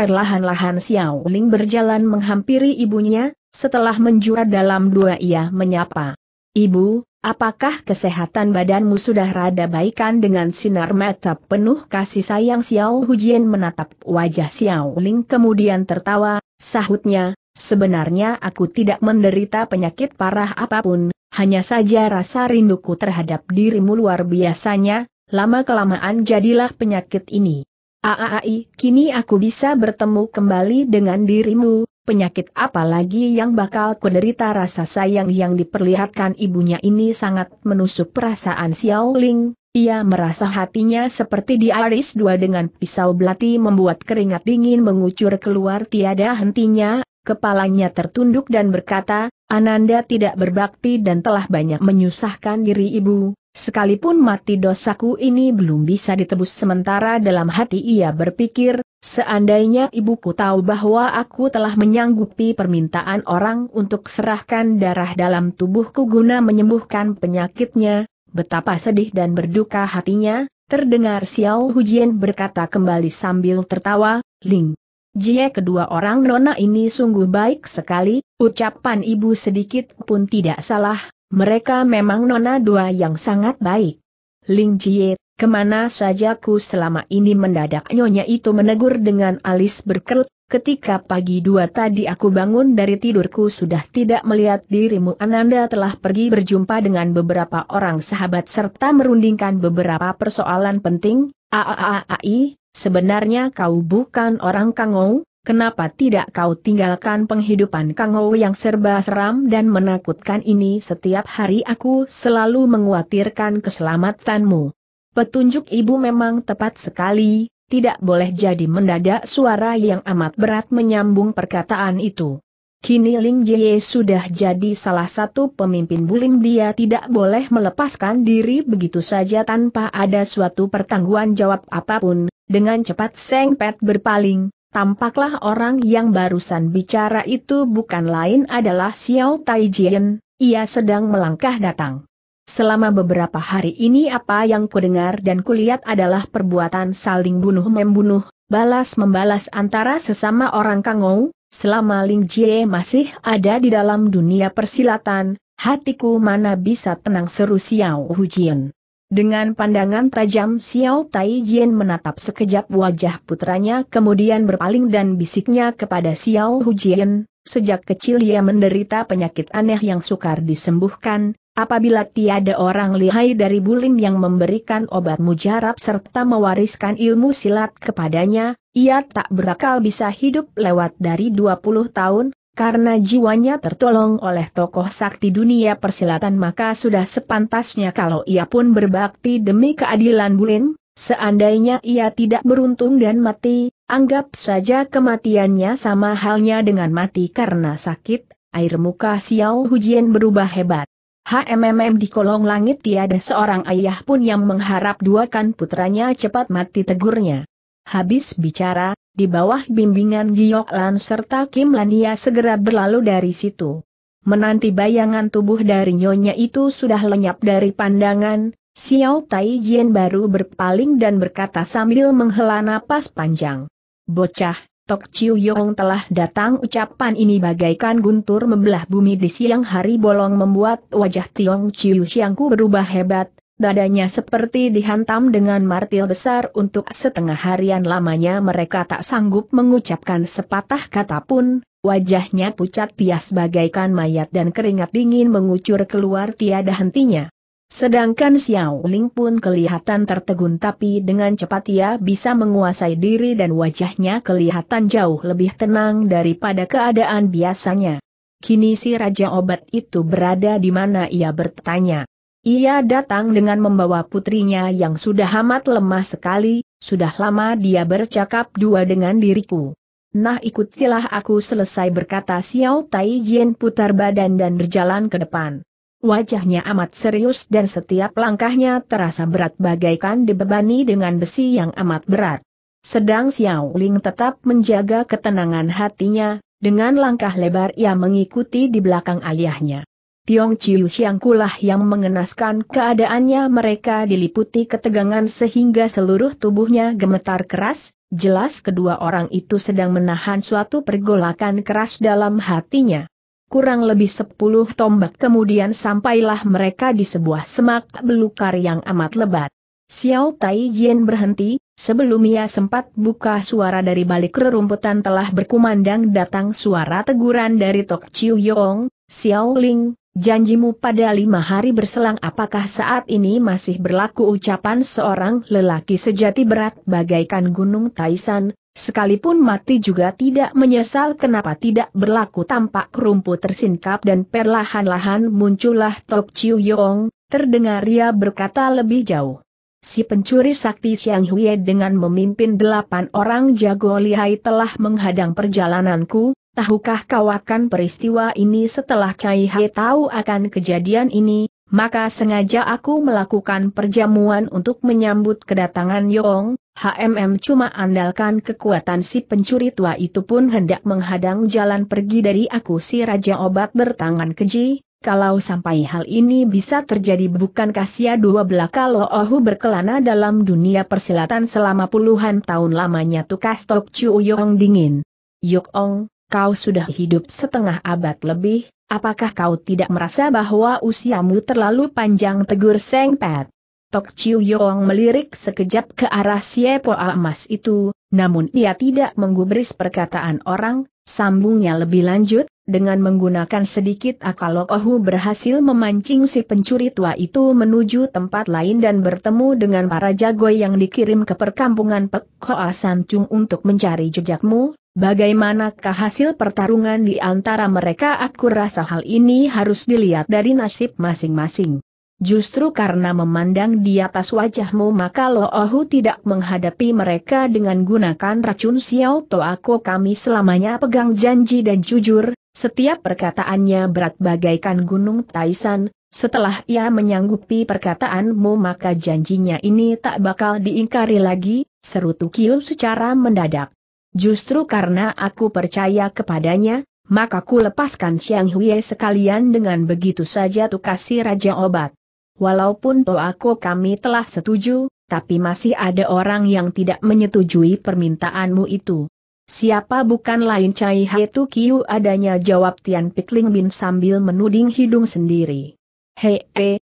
Perlahan-lahan Xiao Ling berjalan menghampiri ibunya, setelah menjura dalam dua ia menyapa. Ibu, apakah kesehatan badanmu sudah rada baikan dengan sinar mata penuh kasih sayang Xiao Hujian menatap wajah Xiao Ling kemudian tertawa, sahutnya, sebenarnya aku tidak menderita penyakit parah apapun, hanya saja rasa rinduku terhadap dirimu luar biasanya, lama-kelamaan jadilah penyakit ini. Aai, kini aku bisa bertemu kembali dengan dirimu, penyakit apa lagi yang bakal kuderita rasa sayang yang diperlihatkan ibunya ini sangat menusuk perasaan Xiao Ling. Ia merasa hatinya seperti diaris dua dengan pisau belati membuat keringat dingin mengucur keluar tiada hentinya, kepalanya tertunduk dan berkata, Ananda tidak berbakti dan telah banyak menyusahkan diri ibu, sekalipun mati dosaku ini belum bisa ditebus sementara dalam hati ia berpikir, seandainya ibuku tahu bahwa aku telah menyanggupi permintaan orang untuk serahkan darah dalam tubuhku guna menyembuhkan penyakitnya, betapa sedih dan berduka hatinya, terdengar Xiao Hujian berkata kembali sambil tertawa, Ling, Jie kedua orang nona ini sungguh baik sekali, ucapan ibu sedikit pun tidak salah, mereka memang nona dua yang sangat baik. Ling Jie, kemana saja ku selama ini mendadak nyonya itu menegur dengan alis berkerut, ketika pagi dua tadi aku bangun dari tidurku sudah tidak melihat dirimu Ananda telah pergi berjumpa dengan beberapa orang sahabat serta merundingkan beberapa persoalan penting, aaai, Sebenarnya kau bukan orang Kangou, kenapa tidak kau tinggalkan penghidupan Kangou yang serba seram dan menakutkan ini setiap hari aku selalu menguatirkan keselamatanmu. Petunjuk ibu memang tepat sekali, tidak boleh jadi mendadak suara yang amat berat menyambung perkataan itu. Kini Ling Jie sudah jadi salah satu pemimpin bulim dia tidak boleh melepaskan diri begitu saja tanpa ada suatu pertanggungan jawab apapun dengan cepat Seng Pet berpaling, tampaklah orang yang barusan bicara itu bukan lain adalah Xiao Taijian. ia sedang melangkah datang. Selama beberapa hari ini apa yang kudengar dan kulihat adalah perbuatan saling bunuh-membunuh, balas-membalas antara sesama orang Kangou, selama Ling Jie masih ada di dalam dunia persilatan, hatiku mana bisa tenang seru Xiao Hujian. Dengan pandangan tajam Xiao Tai Jian menatap sekejap wajah putranya kemudian berpaling dan bisiknya kepada Xiao Hu Jian, sejak kecil ia menderita penyakit aneh yang sukar disembuhkan, apabila tiada orang lihai dari Bulim yang memberikan obat mujarab serta mewariskan ilmu silat kepadanya, ia tak berakal bisa hidup lewat dari 20 tahun, karena jiwanya tertolong oleh tokoh sakti dunia persilatan maka sudah sepantasnya kalau ia pun berbakti demi keadilan Bulin, seandainya ia tidak beruntung dan mati, anggap saja kematiannya sama halnya dengan mati karena sakit, air muka Xiao Hujian berubah hebat. HMMM di kolong langit tiada seorang ayah pun yang mengharap duakan putranya cepat mati tegurnya. Habis bicara, di bawah bimbingan Giok Lan serta Kim Lania segera berlalu dari situ. Menanti bayangan tubuh dari nyonya itu sudah lenyap dari pandangan, Xiao Tai Jian baru berpaling dan berkata sambil menghela napas panjang. Bocah, Tok Chiu Yong telah datang ucapan ini bagaikan guntur membelah bumi di siang hari bolong membuat wajah Tiong Chiu Xiangku berubah hebat, Dadanya seperti dihantam dengan martil besar untuk setengah harian lamanya mereka tak sanggup mengucapkan sepatah kata pun, wajahnya pucat pias bagaikan mayat dan keringat dingin mengucur keluar tiada hentinya. Sedangkan Xiao Ling pun kelihatan tertegun tapi dengan cepat ia bisa menguasai diri dan wajahnya kelihatan jauh lebih tenang daripada keadaan biasanya. Kini si Raja Obat itu berada di mana ia bertanya. Ia datang dengan membawa putrinya yang sudah amat lemah sekali, sudah lama dia bercakap dua dengan diriku. Nah ikutilah aku selesai berkata Xiao Tai Jian putar badan dan berjalan ke depan. Wajahnya amat serius dan setiap langkahnya terasa berat bagaikan dibebani dengan besi yang amat berat. Sedang Xiao Ling tetap menjaga ketenangan hatinya, dengan langkah lebar ia mengikuti di belakang ayahnya. Tiong Chiu kulah yang mengenaskan keadaannya mereka diliputi ketegangan sehingga seluruh tubuhnya gemetar keras, jelas kedua orang itu sedang menahan suatu pergolakan keras dalam hatinya. Kurang lebih sepuluh tombak kemudian sampailah mereka di sebuah semak belukar yang amat lebat. Xiao Tai Jian berhenti, sebelum ia sempat buka suara dari balik rerumputan telah berkumandang datang suara teguran dari Tok Chiu Yong, Xiao Ling, Janjimu pada lima hari berselang apakah saat ini masih berlaku ucapan seorang lelaki sejati berat bagaikan gunung Taisan, sekalipun mati juga tidak menyesal kenapa tidak berlaku tampak rumput tersingkap dan perlahan-lahan muncullah Tok Chiu Yong, terdengar ia berkata lebih jauh. Si pencuri sakti Xiang Hui dengan memimpin delapan orang jago lihai telah menghadang perjalananku, tahukah kau akan peristiwa ini setelah Cai Hai tahu akan kejadian ini, maka sengaja aku melakukan perjamuan untuk menyambut kedatangan Yong, HMM cuma andalkan kekuatan si pencuri tua itu pun hendak menghadang jalan pergi dari aku si Raja Obat bertangan keji, kalau sampai hal ini bisa terjadi bukan kasia dua belaka Loohu berkelana dalam dunia persilatan selama puluhan tahun lamanya tukas Tok Chu Yong dingin. Yok Ong, kau sudah hidup setengah abad lebih, apakah kau tidak merasa bahwa usiamu terlalu panjang tegur Seng Pet? Tok Chiu Yong melirik sekejap ke arah Siepo Emas itu, namun ia tidak menggubris perkataan orang, sambungnya lebih lanjut, dengan menggunakan sedikit akal Ohu berhasil memancing si pencuri tua itu menuju tempat lain dan bertemu dengan para jago yang dikirim ke perkampungan Pek Hoa San untuk mencari jejakmu, Bagaimanakah hasil pertarungan di antara mereka aku rasa hal ini harus dilihat dari nasib masing-masing. Justru karena memandang di atas wajahmu maka Lo Ohu tidak menghadapi mereka dengan gunakan racun Xiao aku kami selamanya pegang janji dan jujur, setiap perkataannya berat bagaikan gunung Taisan, setelah ia menyanggupi perkataanmu maka janjinya ini tak bakal diingkari lagi, seru Tukiu secara mendadak. Justru karena aku percaya kepadanya, maka ku lepaskan Siang Hui sekalian dengan begitu saja tu kasih Raja Obat. Walaupun Toako kami telah setuju, tapi masih ada orang yang tidak menyetujui permintaanmu itu. Siapa bukan lain Cai Hai Tu Kiu adanya jawab Tian Pikling Bin sambil menuding hidung sendiri. hei,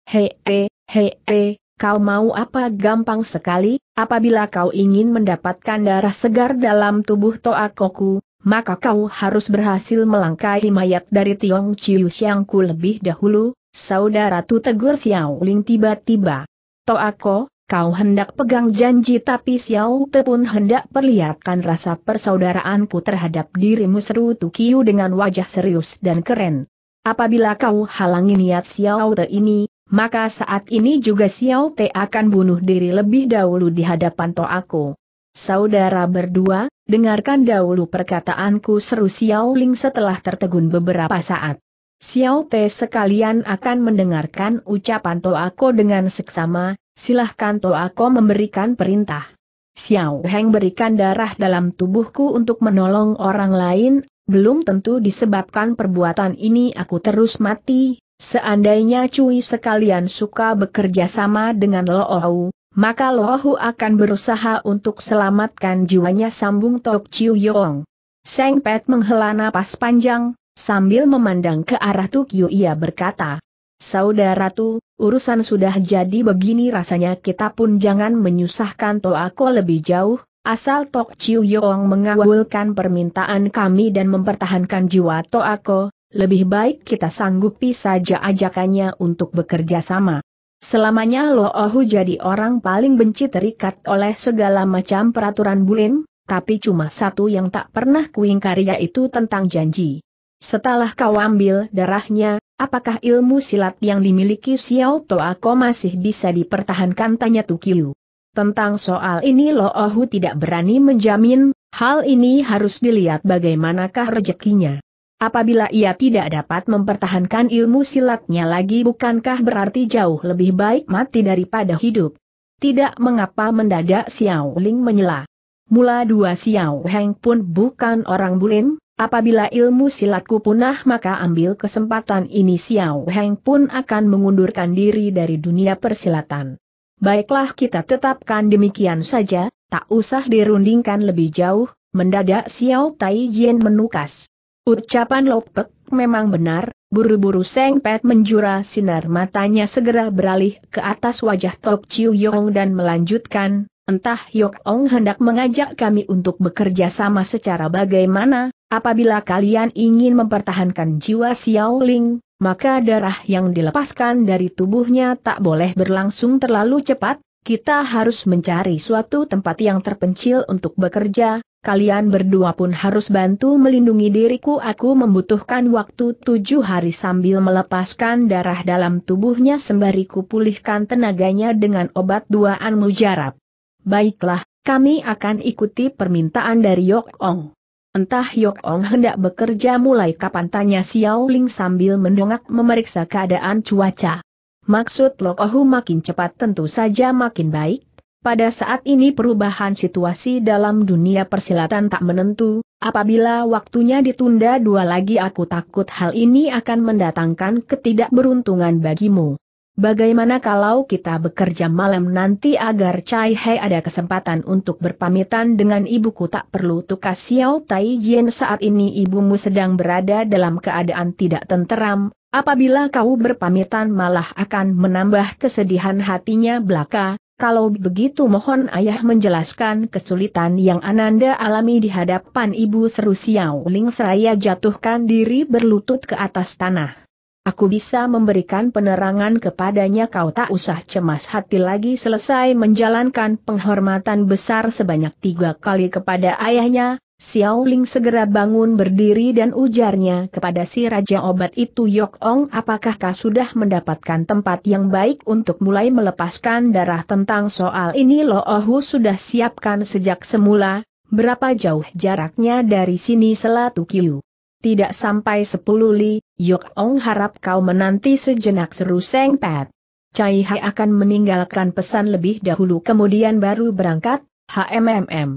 hei, hei, hei, Kau mau apa gampang sekali, apabila kau ingin mendapatkan darah segar dalam tubuh Toakoku, maka kau harus berhasil melangkahi mayat dari Tiong Chiu Xiangku lebih dahulu, saudara tu tegur Xiao Ling tiba-tiba. Toako, kau hendak pegang janji tapi Xiao Te pun hendak perlihatkan rasa persaudaraanku terhadap dirimu seru Tukiu dengan wajah serius dan keren. Apabila kau halangi niat Xiao Te ini, maka saat ini juga Xiao Te akan bunuh diri lebih dahulu di hadapan Toaku. Saudara berdua, dengarkan dahulu perkataanku seru Xiao Ling setelah tertegun beberapa saat. Xiao Te sekalian akan mendengarkan ucapan Toako dengan seksama, silahkan Toako memberikan perintah. Xiao Heng berikan darah dalam tubuhku untuk menolong orang lain, belum tentu disebabkan perbuatan ini aku terus mati, Seandainya Cui sekalian suka bekerja sama dengan Lohu, maka Lohu akan berusaha untuk selamatkan jiwanya sambung Tok Chiu Yong. Seng Pet menghela napas panjang, sambil memandang ke arah Yu ia berkata, Saudara Tu, urusan sudah jadi begini rasanya kita pun jangan menyusahkan Toako lebih jauh, asal Tok Chiu Yong mengawulkan permintaan kami dan mempertahankan jiwa Toako, lebih baik kita sanggupi saja ajakannya untuk bekerja sama. Selamanya Lo Ohu jadi orang paling benci terikat oleh segala macam peraturan Bulin, tapi cuma satu yang tak pernah kuingkari yaitu tentang janji. Setelah kau ambil darahnya, apakah ilmu silat yang dimiliki Xiao Toako masih bisa dipertahankan tanya Tukiu. Tentang soal ini Lo Ohu tidak berani menjamin, hal ini harus dilihat bagaimanakah rezekinya. Apabila ia tidak dapat mempertahankan ilmu silatnya lagi bukankah berarti jauh lebih baik mati daripada hidup? Tidak mengapa mendadak Xiao Ling menyela. Mula dua Xiao Heng pun bukan orang bulin, apabila ilmu silatku punah maka ambil kesempatan ini Xiao Heng pun akan mengundurkan diri dari dunia persilatan. Baiklah kita tetapkan demikian saja, tak usah dirundingkan lebih jauh, mendadak Xiao Tai Jian menukas. Ucapan Lopek memang benar, buru-buru Seng Pet menjura sinar matanya segera beralih ke atas wajah Tok Chiu Yong dan melanjutkan, entah Yok Ong hendak mengajak kami untuk bekerja sama secara bagaimana, apabila kalian ingin mempertahankan jiwa Xiao Ling, maka darah yang dilepaskan dari tubuhnya tak boleh berlangsung terlalu cepat, kita harus mencari suatu tempat yang terpencil untuk bekerja, kalian berdua pun harus bantu melindungi diriku. Aku membutuhkan waktu tujuh hari sambil melepaskan darah dalam tubuhnya sembari kupulihkan tenaganya dengan obat dua anmu mujarab. Baiklah, kami akan ikuti permintaan dari Yok Ong. Entah Yok Ong hendak bekerja mulai kapan tanya Xiao Ling sambil mendongak memeriksa keadaan cuaca. Maksud Lok Ohu makin cepat tentu saja makin baik, pada saat ini perubahan situasi dalam dunia persilatan tak menentu, apabila waktunya ditunda dua lagi aku takut hal ini akan mendatangkan ketidakberuntungan bagimu. Bagaimana kalau kita bekerja malam nanti agar Chai Hei ada kesempatan untuk berpamitan dengan ibuku tak perlu tukas Xiao Tai Jian saat ini ibumu sedang berada dalam keadaan tidak tenteram, apabila kau berpamitan malah akan menambah kesedihan hatinya belaka, kalau begitu mohon ayah menjelaskan kesulitan yang Ananda alami di hadapan ibu seru Xiao Ling seraya jatuhkan diri berlutut ke atas tanah. Aku bisa memberikan penerangan kepadanya kau tak usah cemas hati lagi selesai menjalankan penghormatan besar sebanyak tiga kali kepada ayahnya, Xiao Ling segera bangun berdiri dan ujarnya kepada si Raja Obat itu Yok Ong apakah kau sudah mendapatkan tempat yang baik untuk mulai melepaskan darah tentang soal ini Lo Ohu sudah siapkan sejak semula, berapa jauh jaraknya dari sini Selatu Kiu. Tidak sampai sepuluh li, Yok Ong harap kau menanti sejenak seru Seng Pat. Cai Hai akan meninggalkan pesan lebih dahulu kemudian baru berangkat, HMMM.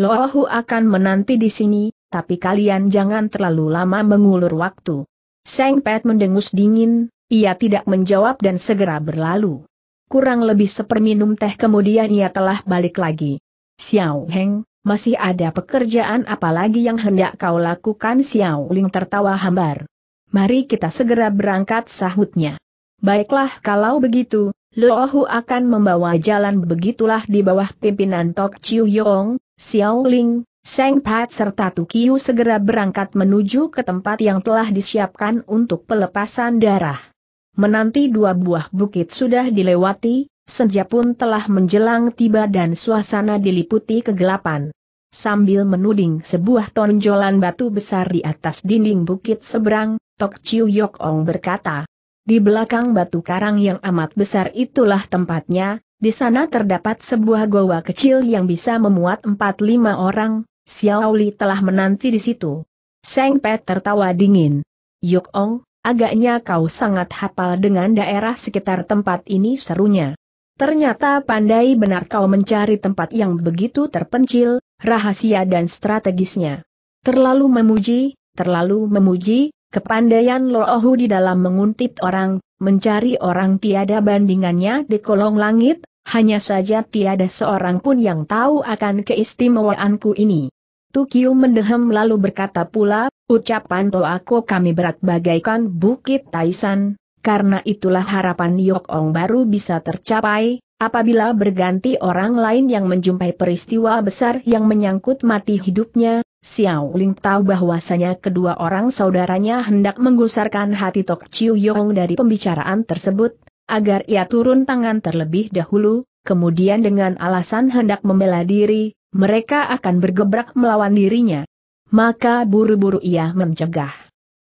Lohu akan menanti di sini, tapi kalian jangan terlalu lama mengulur waktu. Seng Pet mendengus dingin, ia tidak menjawab dan segera berlalu. Kurang lebih seperminum teh kemudian ia telah balik lagi. Xiao Heng, masih ada pekerjaan apalagi yang hendak kau lakukan Xiao Ling tertawa hambar. Mari kita segera berangkat sahutnya. Baiklah kalau begitu, Luohu akan membawa jalan begitulah di bawah pimpinan Tok Chiu Yong, Xiao Ling, Seng Pat serta Tukiu segera berangkat menuju ke tempat yang telah disiapkan untuk pelepasan darah. Menanti dua buah bukit sudah dilewati, senja pun telah menjelang tiba dan suasana diliputi kegelapan. Sambil menuding sebuah tonjolan batu besar di atas dinding bukit seberang, Tok Chiu Yok berkata, di belakang batu karang yang amat besar itulah tempatnya, di sana terdapat sebuah goa kecil yang bisa memuat 4-5 orang, Xiao Li telah menanti di situ. Seng Pet tertawa dingin. Yuk Ong, agaknya kau sangat hafal dengan daerah sekitar tempat ini serunya. Ternyata pandai benar kau mencari tempat yang begitu terpencil, rahasia dan strategisnya. Terlalu memuji, terlalu memuji, Kepandaian Loohu di dalam menguntit orang, mencari orang tiada bandingannya di kolong langit, hanya saja tiada seorang pun yang tahu akan keistimewaanku ini. Tukiu mendehem lalu berkata pula, ucapan aku kami berat bagaikan bukit Taisan, karena itulah harapan Yok Ong baru bisa tercapai, apabila berganti orang lain yang menjumpai peristiwa besar yang menyangkut mati hidupnya, Xiao Ling tahu bahwasanya kedua orang saudaranya hendak menggusarkan hati Tok Chiu Yong dari pembicaraan tersebut, agar ia turun tangan terlebih dahulu, kemudian dengan alasan hendak membela diri, mereka akan bergebrak melawan dirinya. Maka buru-buru ia mencegah.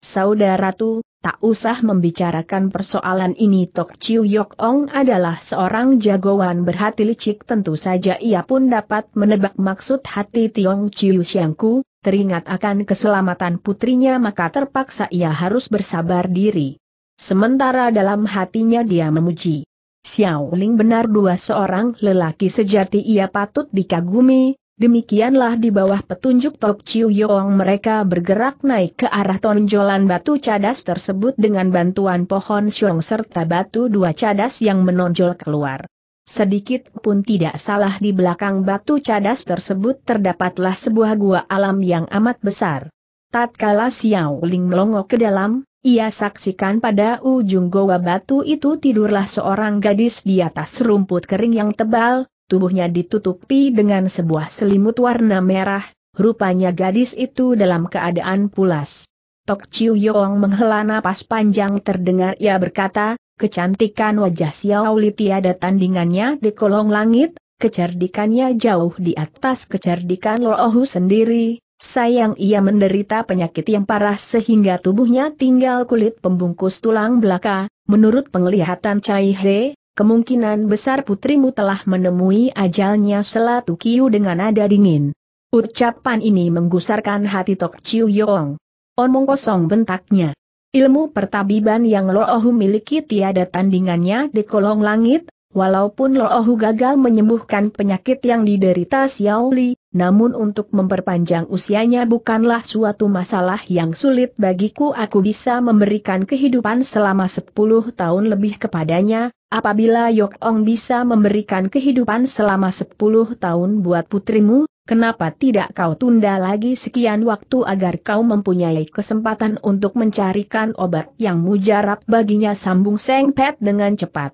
Saudara tu, Tak usah membicarakan persoalan ini Tok Chiu Yok Ong adalah seorang jagoan berhati licik tentu saja ia pun dapat menebak maksud hati Tiong Chiu Xiangku, teringat akan keselamatan putrinya maka terpaksa ia harus bersabar diri. Sementara dalam hatinya dia memuji. Xiao Ling benar dua seorang lelaki sejati ia patut dikagumi, Demikianlah di bawah petunjuk Tok Chiu Yong mereka bergerak naik ke arah tonjolan batu cadas tersebut dengan bantuan pohon siong serta batu dua cadas yang menonjol keluar. Sedikit pun tidak salah di belakang batu cadas tersebut terdapatlah sebuah gua alam yang amat besar. Tatkala Xiao Ling melongo ke dalam, ia saksikan pada ujung goa batu itu tidurlah seorang gadis di atas rumput kering yang tebal, tubuhnya ditutupi dengan sebuah selimut warna merah, rupanya gadis itu dalam keadaan pulas. Tok Chiu Yong menghela napas panjang terdengar ia berkata, kecantikan wajah Xiao Li tiada tandingannya di kolong langit, kecerdikannya jauh di atas kecerdikan Lo Ohu sendiri, Sayang ia menderita penyakit yang parah sehingga tubuhnya tinggal kulit pembungkus tulang belaka, menurut penglihatan Cai He, kemungkinan besar putrimu telah menemui ajalnya selatu kiu dengan nada dingin. Ucapan ini menggusarkan hati Tok Chiu Yong. Omong kosong bentaknya. Ilmu pertabiban yang Loohu miliki tiada tandingannya di kolong langit, Walaupun Lo Ohu gagal menyembuhkan penyakit yang diderita Xiao Li, namun untuk memperpanjang usianya bukanlah suatu masalah yang sulit bagiku aku bisa memberikan kehidupan selama 10 tahun lebih kepadanya, apabila Yok Ong bisa memberikan kehidupan selama 10 tahun buat putrimu, kenapa tidak kau tunda lagi sekian waktu agar kau mempunyai kesempatan untuk mencarikan obat yang mujarab baginya sambung sengpet dengan cepat.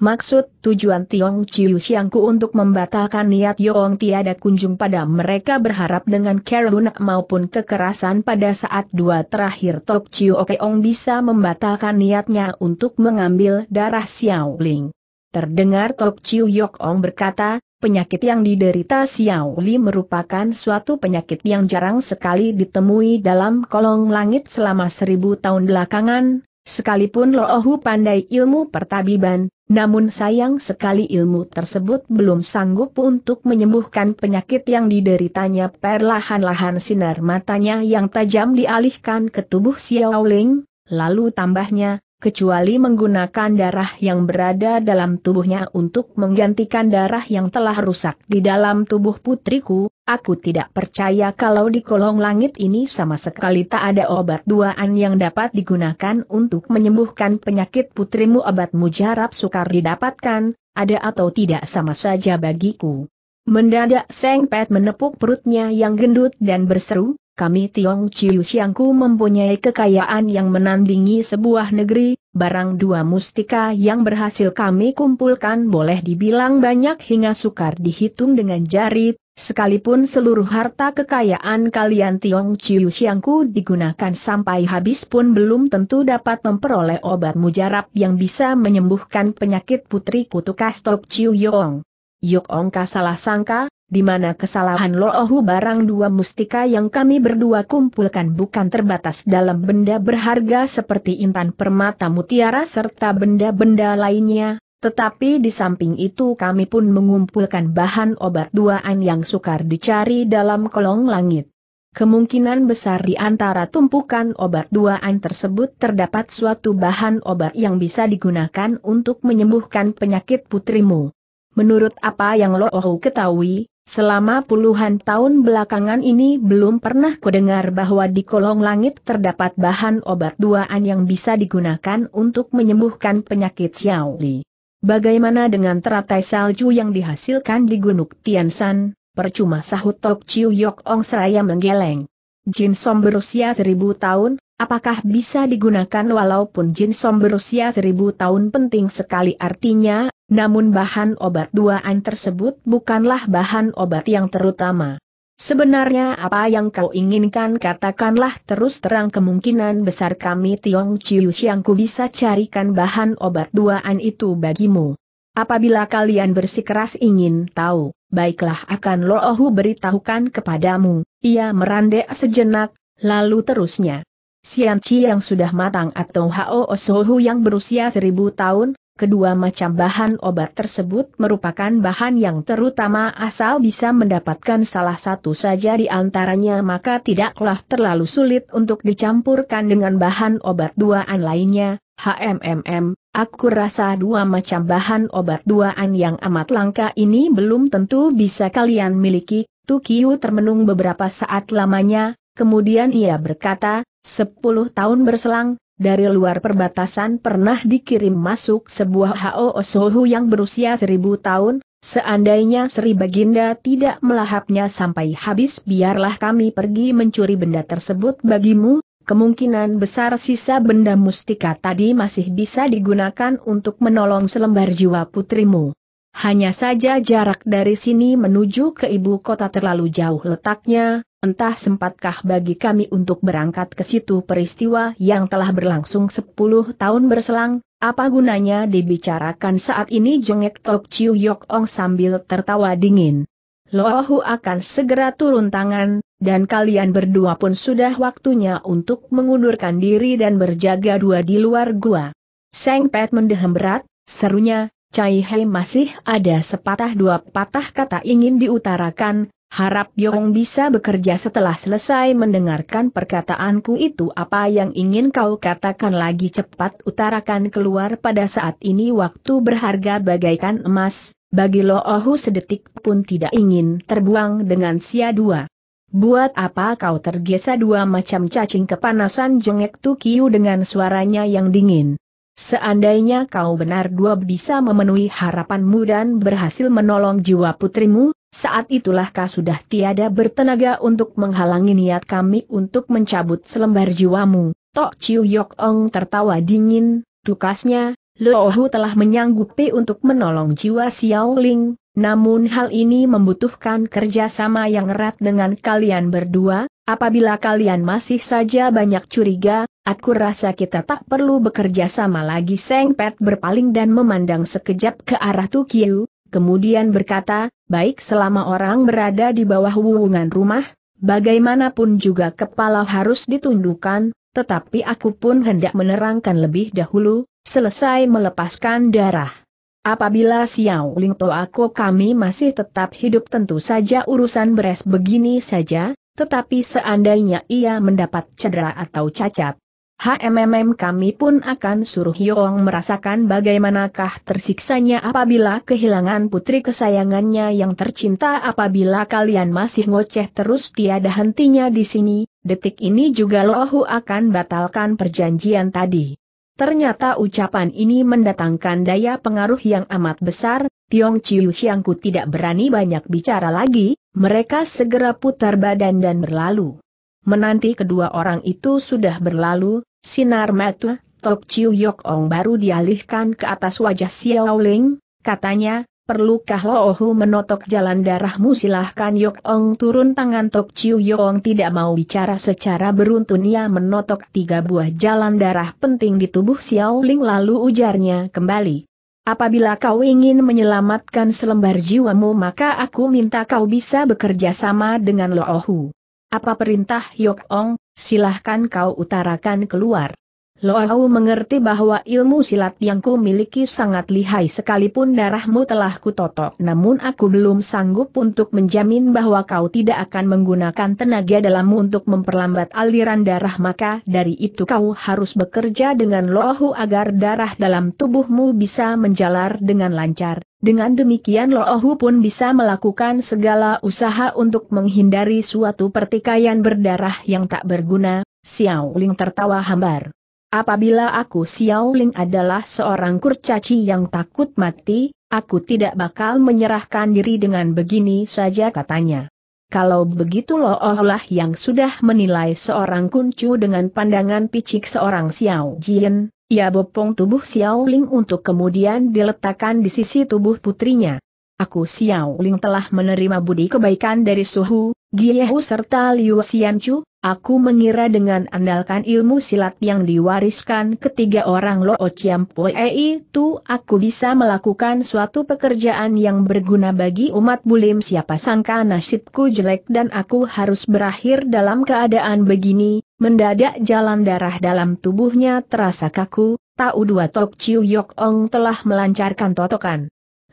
Maksud tujuan Tiong Chiu Siangku untuk membatalkan niat Yong tiada kunjung pada mereka berharap dengan kerunak maupun kekerasan pada saat dua terakhir Tok Chiu Okeong bisa membatalkan niatnya untuk mengambil darah Xiao Ling. Terdengar Tok Chiu Yok Ong berkata, penyakit yang diderita Xiao Li merupakan suatu penyakit yang jarang sekali ditemui dalam kolong langit selama seribu tahun belakangan, Sekalipun Lohu pandai ilmu pertabiban, namun sayang sekali ilmu tersebut belum sanggup untuk menyembuhkan penyakit yang dideritanya perlahan-lahan sinar matanya yang tajam dialihkan ke tubuh Xiao Ling, lalu tambahnya, kecuali menggunakan darah yang berada dalam tubuhnya untuk menggantikan darah yang telah rusak di dalam tubuh putriku, aku tidak percaya kalau di kolong langit ini sama sekali tak ada obat duaan yang dapat digunakan untuk menyembuhkan penyakit putrimu obat mujarab sukar didapatkan, ada atau tidak sama saja bagiku. Mendadak Seng Pet menepuk perutnya yang gendut dan berseru, kami Tiong Chiu Xiangku mempunyai kekayaan yang menandingi sebuah negeri, barang dua mustika yang berhasil kami kumpulkan boleh dibilang banyak hingga sukar dihitung dengan jari, sekalipun seluruh harta kekayaan kalian Tiong Chiu Xiangku digunakan sampai habis pun belum tentu dapat memperoleh obat mujarab yang bisa menyembuhkan penyakit putri kutu Tok Chiu Yong. Yuk, Ongka salah sangka, di mana kesalahan loohu barang dua mustika yang kami berdua kumpulkan bukan terbatas dalam benda berharga seperti intan permata mutiara serta benda-benda lainnya, tetapi di samping itu kami pun mengumpulkan bahan obat duaan yang sukar dicari dalam kolong langit. Kemungkinan besar di antara tumpukan obat duaan tersebut terdapat suatu bahan obat yang bisa digunakan untuk menyembuhkan penyakit putrimu. Menurut apa yang Lo Ohu ketahui, selama puluhan tahun belakangan ini belum pernah kudengar bahwa di kolong langit terdapat bahan obat duaan yang bisa digunakan untuk menyembuhkan penyakit Xiao Li. Bagaimana dengan teratai salju yang dihasilkan di Gunung Tiansan? Percuma sahut Tok Chiu Yok Ong seraya menggeleng. Jin Som berusia seribu tahun, Apakah bisa digunakan walaupun Jin som berusia seribu tahun penting sekali artinya, namun bahan obat duaan tersebut bukanlah bahan obat yang terutama. Sebenarnya apa yang kau inginkan katakanlah terus terang kemungkinan besar kami Tiong Chiu ku bisa carikan bahan obat duaan itu bagimu. Apabila kalian bersikeras ingin tahu, baiklah akan Lo Ohu beritahukan kepadamu, ia merandek sejenak, lalu terusnya. Chi yang sudah matang atau Hao Osohu yang berusia seribu tahun, kedua macam bahan obat tersebut merupakan bahan yang terutama asal bisa mendapatkan salah satu saja di antaranya maka tidaklah terlalu sulit untuk dicampurkan dengan bahan obat duaan lainnya, HMMM, aku rasa dua macam bahan obat duaan yang amat langka ini belum tentu bisa kalian miliki, Tukiu termenung beberapa saat lamanya, kemudian ia berkata, Sepuluh tahun berselang, dari luar perbatasan pernah dikirim masuk sebuah Hao Osohu yang berusia seribu tahun, seandainya Sri Baginda tidak melahapnya sampai habis biarlah kami pergi mencuri benda tersebut bagimu, kemungkinan besar sisa benda mustika tadi masih bisa digunakan untuk menolong selembar jiwa putrimu. Hanya saja jarak dari sini menuju ke ibu kota terlalu jauh letaknya, entah sempatkah bagi kami untuk berangkat ke situ peristiwa yang telah berlangsung 10 tahun berselang, apa gunanya dibicarakan saat ini jengek Tok Chiu Yok Ong sambil tertawa dingin. Lohu akan segera turun tangan, dan kalian berdua pun sudah waktunya untuk mengundurkan diri dan berjaga dua di luar gua. Seng Pet mendehem berat, serunya, Cai Hei masih ada sepatah dua patah kata ingin diutarakan, harap Yong bisa bekerja setelah selesai mendengarkan perkataanku itu apa yang ingin kau katakan lagi cepat utarakan keluar pada saat ini waktu berharga bagaikan emas, bagi Lo Ohu sedetik pun tidak ingin terbuang dengan sia-dua. Buat apa kau tergesa dua macam cacing kepanasan jengek Tukiu dengan suaranya yang dingin. Seandainya kau benar dua bisa memenuhi harapanmu dan berhasil menolong jiwa putrimu, saat itulah kau sudah tiada bertenaga untuk menghalangi niat kami untuk mencabut selembar jiwamu. Tok Chiu Yok Ong tertawa dingin, tukasnya, Lohu telah menyanggupi untuk menolong jiwa Xiao Ling, namun hal ini membutuhkan kerjasama yang erat dengan kalian berdua, apabila kalian masih saja banyak curiga, Aku rasa kita tak perlu bekerja sama lagi Seng Pet berpaling dan memandang sekejap ke arah Tukiu, kemudian berkata, baik selama orang berada di bawah wuungan rumah, bagaimanapun juga kepala harus ditundukkan, tetapi aku pun hendak menerangkan lebih dahulu, selesai melepaskan darah. Apabila Xiao Ling aku kami masih tetap hidup tentu saja urusan beres begini saja, tetapi seandainya ia mendapat cedera atau cacat, HMMM kami pun akan suruh Yong merasakan bagaimanakah tersiksanya apabila kehilangan putri kesayangannya yang tercinta apabila kalian masih ngoceh terus tiada hentinya di sini, detik ini juga Lohu akan batalkan perjanjian tadi. Ternyata ucapan ini mendatangkan daya pengaruh yang amat besar, Tiong Chiu Siangku tidak berani banyak bicara lagi, mereka segera putar badan dan berlalu. Menanti kedua orang itu sudah berlalu, Sinar mata, Tok Chiu Yok Ong baru dialihkan ke atas wajah Xiao Ling, katanya, perlukah Lo Ohu menotok jalan darahmu silahkan Yok Ong turun tangan Tok Chiu Yok Ong tidak mau bicara secara beruntun ia menotok tiga buah jalan darah penting di tubuh Xiao Ling lalu ujarnya kembali. Apabila kau ingin menyelamatkan selembar jiwamu maka aku minta kau bisa bekerja sama dengan Lo Ohu. Apa perintah Yok Ong? silahkan kau utarakan keluar. Loahu mengerti bahwa ilmu silat yang ku miliki sangat lihai sekalipun darahmu telah kutotok namun aku belum sanggup untuk menjamin bahwa kau tidak akan menggunakan tenaga dalammu untuk memperlambat aliran darah maka dari itu kau harus bekerja dengan Loahu agar darah dalam tubuhmu bisa menjalar dengan lancar. Dengan demikian Loahu pun bisa melakukan segala usaha untuk menghindari suatu pertikaian berdarah yang tak berguna, Xiao Ling tertawa hambar. Apabila aku Xiao Ling adalah seorang kurcaci yang takut mati, aku tidak bakal menyerahkan diri dengan begini saja katanya. Kalau begitu lah yang sudah menilai seorang kuncu dengan pandangan picik seorang Xiao Jin, ia bopong tubuh Xiao Ling untuk kemudian diletakkan di sisi tubuh putrinya aku Xiao Ling telah menerima budi kebaikan dari Suhu, Giehu serta Liu Xianchu, aku mengira dengan andalkan ilmu silat yang diwariskan ketiga orang Lo Chiampue itu aku bisa melakukan suatu pekerjaan yang berguna bagi umat bulim siapa sangka nasibku jelek dan aku harus berakhir dalam keadaan begini, mendadak jalan darah dalam tubuhnya terasa kaku, tahu dua Tok Chiu Yok Ong telah melancarkan totokan.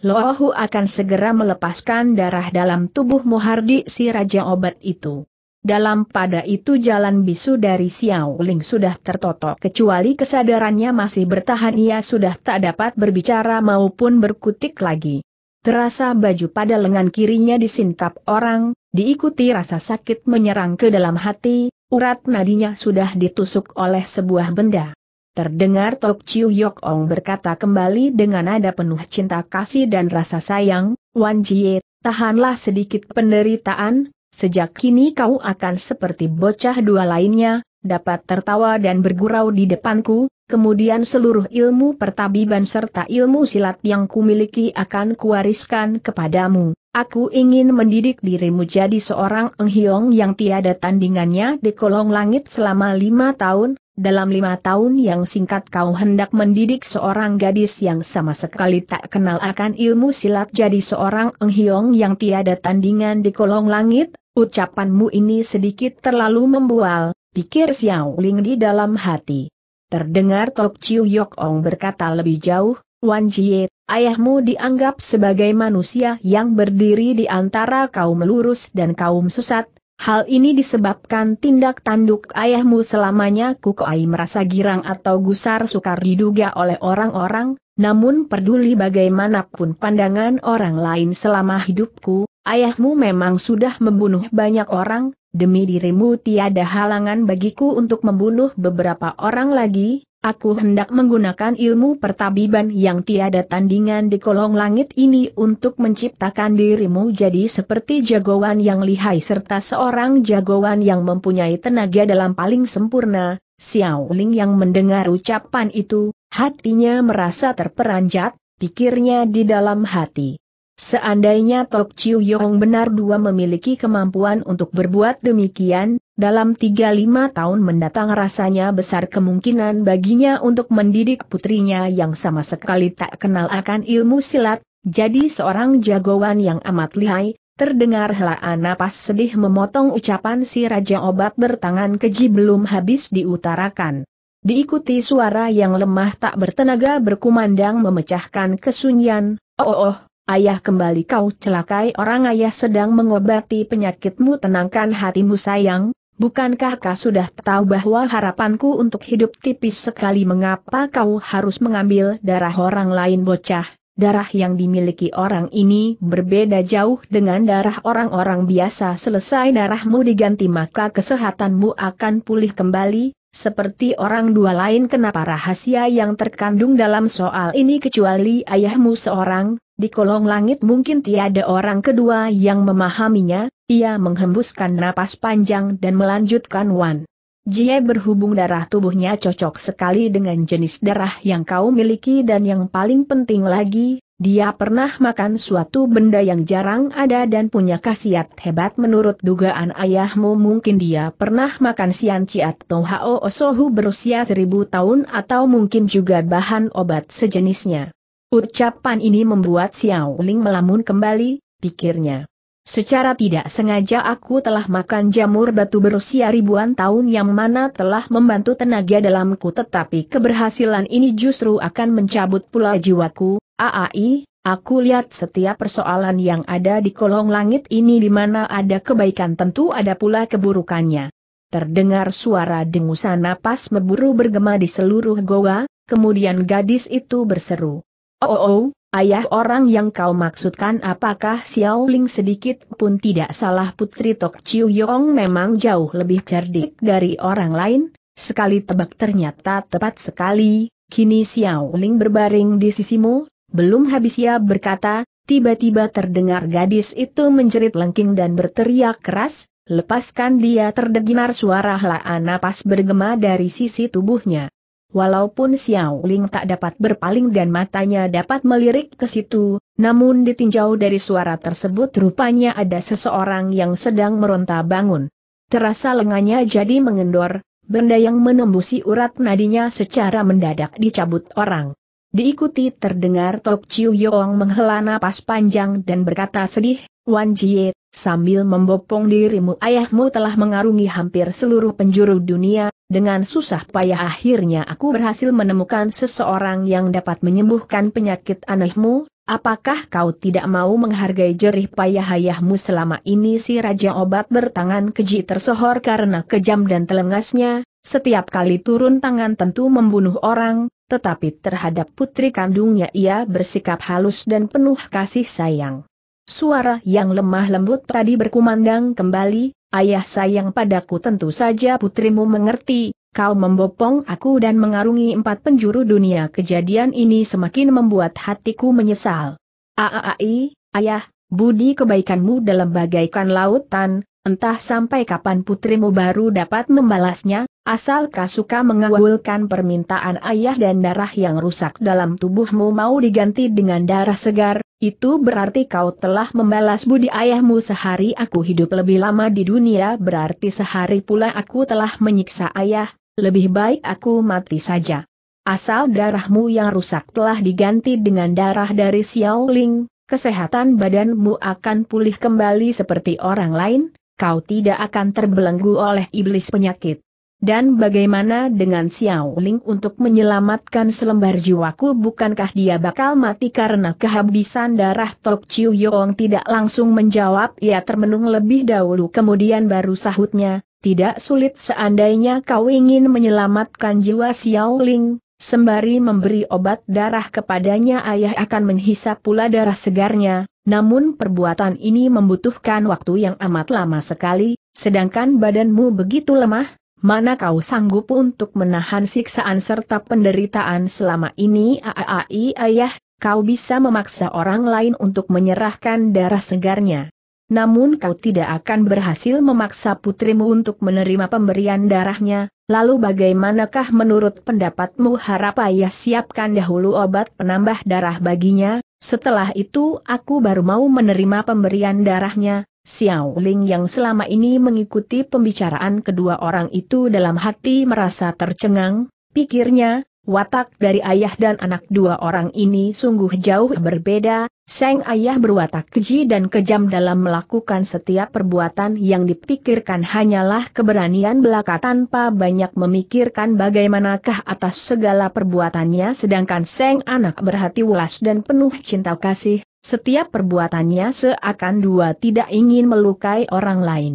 Lohu akan segera melepaskan darah dalam tubuh Muhardi si Raja Obat itu. Dalam pada itu jalan bisu dari Xiao Ling sudah tertotok kecuali kesadarannya masih bertahan ia sudah tak dapat berbicara maupun berkutik lagi. Terasa baju pada lengan kirinya disingkap orang, diikuti rasa sakit menyerang ke dalam hati, urat nadinya sudah ditusuk oleh sebuah benda. Terdengar Tok Chiu Yok Ong berkata kembali dengan nada penuh cinta kasih dan rasa sayang, Wan Jie, tahanlah sedikit penderitaan, sejak kini kau akan seperti bocah dua lainnya, dapat tertawa dan bergurau di depanku, kemudian seluruh ilmu pertabiban serta ilmu silat yang kumiliki akan kuwariskan kepadamu. Aku ingin mendidik dirimu jadi seorang enghiong yang tiada tandingannya di kolong langit selama lima tahun, dalam lima tahun yang singkat kau hendak mendidik seorang gadis yang sama sekali tak kenal akan ilmu silat jadi seorang enghiong yang tiada tandingan di kolong langit, ucapanmu ini sedikit terlalu membual, pikir Xiao Ling di dalam hati. Terdengar Tok Chiu Yok Ong berkata lebih jauh, Wan Jie, ayahmu dianggap sebagai manusia yang berdiri di antara kaum lurus dan kaum sesat, Hal ini disebabkan tindak tanduk ayahmu selamanya Kukoai merasa girang atau gusar sukar diduga oleh orang-orang, namun peduli bagaimanapun pandangan orang lain selama hidupku, ayahmu memang sudah membunuh banyak orang, demi dirimu tiada halangan bagiku untuk membunuh beberapa orang lagi, Aku hendak menggunakan ilmu pertabiban yang tiada tandingan di kolong langit ini untuk menciptakan dirimu jadi seperti jagoan yang lihai serta seorang jagoan yang mempunyai tenaga dalam paling sempurna. Xiao Ling yang mendengar ucapan itu, hatinya merasa terperanjat, pikirnya di dalam hati. Seandainya Tok Chiu Yong benar dua memiliki kemampuan untuk berbuat demikian, dalam 3-5 tahun mendatang rasanya besar kemungkinan baginya untuk mendidik putrinya yang sama sekali tak kenal akan ilmu silat, jadi seorang jagoan yang amat lihai, terdengar helaan napas sedih memotong ucapan si Raja Obat bertangan keji belum habis diutarakan. Diikuti suara yang lemah tak bertenaga berkumandang memecahkan kesunyian, oh oh, oh Ayah kembali kau celakai orang ayah sedang mengobati penyakitmu tenangkan hatimu sayang, bukankah kau sudah tahu bahwa harapanku untuk hidup tipis sekali mengapa kau harus mengambil darah orang lain bocah, darah yang dimiliki orang ini berbeda jauh dengan darah orang-orang biasa selesai darahmu diganti maka kesehatanmu akan pulih kembali, seperti orang dua lain kenapa rahasia yang terkandung dalam soal ini kecuali ayahmu seorang, di kolong langit mungkin tiada orang kedua yang memahaminya, ia menghembuskan napas panjang dan melanjutkan Wan. Jie berhubung darah tubuhnya cocok sekali dengan jenis darah yang kau miliki dan yang paling penting lagi, dia pernah makan suatu benda yang jarang ada dan punya khasiat hebat menurut dugaan ayahmu mungkin dia pernah makan sian ciat Hao Osohu berusia seribu tahun atau mungkin juga bahan obat sejenisnya. Ucapan ini membuat Xiao Ling melamun kembali, pikirnya. Secara tidak sengaja aku telah makan jamur batu berusia ribuan tahun yang mana telah membantu tenaga dalamku tetapi keberhasilan ini justru akan mencabut pula jiwaku, aai, Aku lihat setiap persoalan yang ada di kolong langit ini di mana ada kebaikan tentu ada pula keburukannya. Terdengar suara dengusan napas memburu bergema di seluruh goa, kemudian gadis itu berseru. Oh, oh, oh ayah orang yang kau maksudkan apakah Xiao Ling sedikit pun tidak salah Putri Tok Chiu Yong memang jauh lebih cerdik dari orang lain, sekali tebak ternyata tepat sekali, kini Xiao Ling berbaring di sisimu, belum habis ia berkata, tiba-tiba terdengar gadis itu menjerit lengking dan berteriak keras, lepaskan dia terdengar suara helaan napas bergema dari sisi tubuhnya. Walaupun Xiao Ling tak dapat berpaling dan matanya dapat melirik ke situ, namun ditinjau dari suara tersebut rupanya ada seseorang yang sedang meronta bangun. Terasa lengannya jadi mengendor, benda yang menembusi urat nadinya secara mendadak dicabut orang. Diikuti terdengar Tok Chiu Yong menghela napas panjang dan berkata sedih, Wan Jie, sambil membopong dirimu ayahmu telah mengarungi hampir seluruh penjuru dunia, dengan susah payah akhirnya aku berhasil menemukan seseorang yang dapat menyembuhkan penyakit anehmu, apakah kau tidak mau menghargai jerih payah ayahmu selama ini si Raja Obat bertangan keji tersohor karena kejam dan telengasnya, setiap kali turun tangan tentu membunuh orang, tetapi terhadap putri kandungnya ia bersikap halus dan penuh kasih sayang. Suara yang lemah lembut tadi berkumandang kembali, ayah sayang padaku tentu saja putrimu mengerti, kau membopong aku dan mengarungi empat penjuru dunia kejadian ini semakin membuat hatiku menyesal. Aaai, ayah, budi kebaikanmu dalam bagaikan lautan, Entah sampai kapan putrimu baru dapat membalasnya, asal suka mengawulkan permintaan ayah dan darah yang rusak dalam tubuhmu mau diganti dengan darah segar, itu berarti kau telah membalas budi ayahmu sehari aku hidup lebih lama di dunia berarti sehari pula aku telah menyiksa ayah, lebih baik aku mati saja. Asal darahmu yang rusak telah diganti dengan darah dari Xiaoling, kesehatan badanmu akan pulih kembali seperti orang lain, kau tidak akan terbelenggu oleh iblis penyakit. Dan bagaimana dengan Xiao Ling untuk menyelamatkan selembar jiwaku bukankah dia bakal mati karena kehabisan darah Tok Chiu Yong tidak langsung menjawab ia termenung lebih dahulu kemudian baru sahutnya, tidak sulit seandainya kau ingin menyelamatkan jiwa Xiao Ling, Sembari memberi obat darah kepadanya ayah akan menghisap pula darah segarnya, namun perbuatan ini membutuhkan waktu yang amat lama sekali, sedangkan badanmu begitu lemah, mana kau sanggup untuk menahan siksaan serta penderitaan selama ini aai ayah, kau bisa memaksa orang lain untuk menyerahkan darah segarnya. Namun kau tidak akan berhasil memaksa putrimu untuk menerima pemberian darahnya, lalu bagaimanakah menurut pendapatmu harap ayah siapkan dahulu obat penambah darah baginya, setelah itu aku baru mau menerima pemberian darahnya, Xiao Ling yang selama ini mengikuti pembicaraan kedua orang itu dalam hati merasa tercengang, pikirnya, Watak dari ayah dan anak dua orang ini sungguh jauh berbeda, sang ayah berwatak keji dan kejam dalam melakukan setiap perbuatan yang dipikirkan hanyalah keberanian belaka tanpa banyak memikirkan bagaimanakah atas segala perbuatannya sedangkan sang anak berhati welas dan penuh cinta kasih, setiap perbuatannya seakan dua tidak ingin melukai orang lain.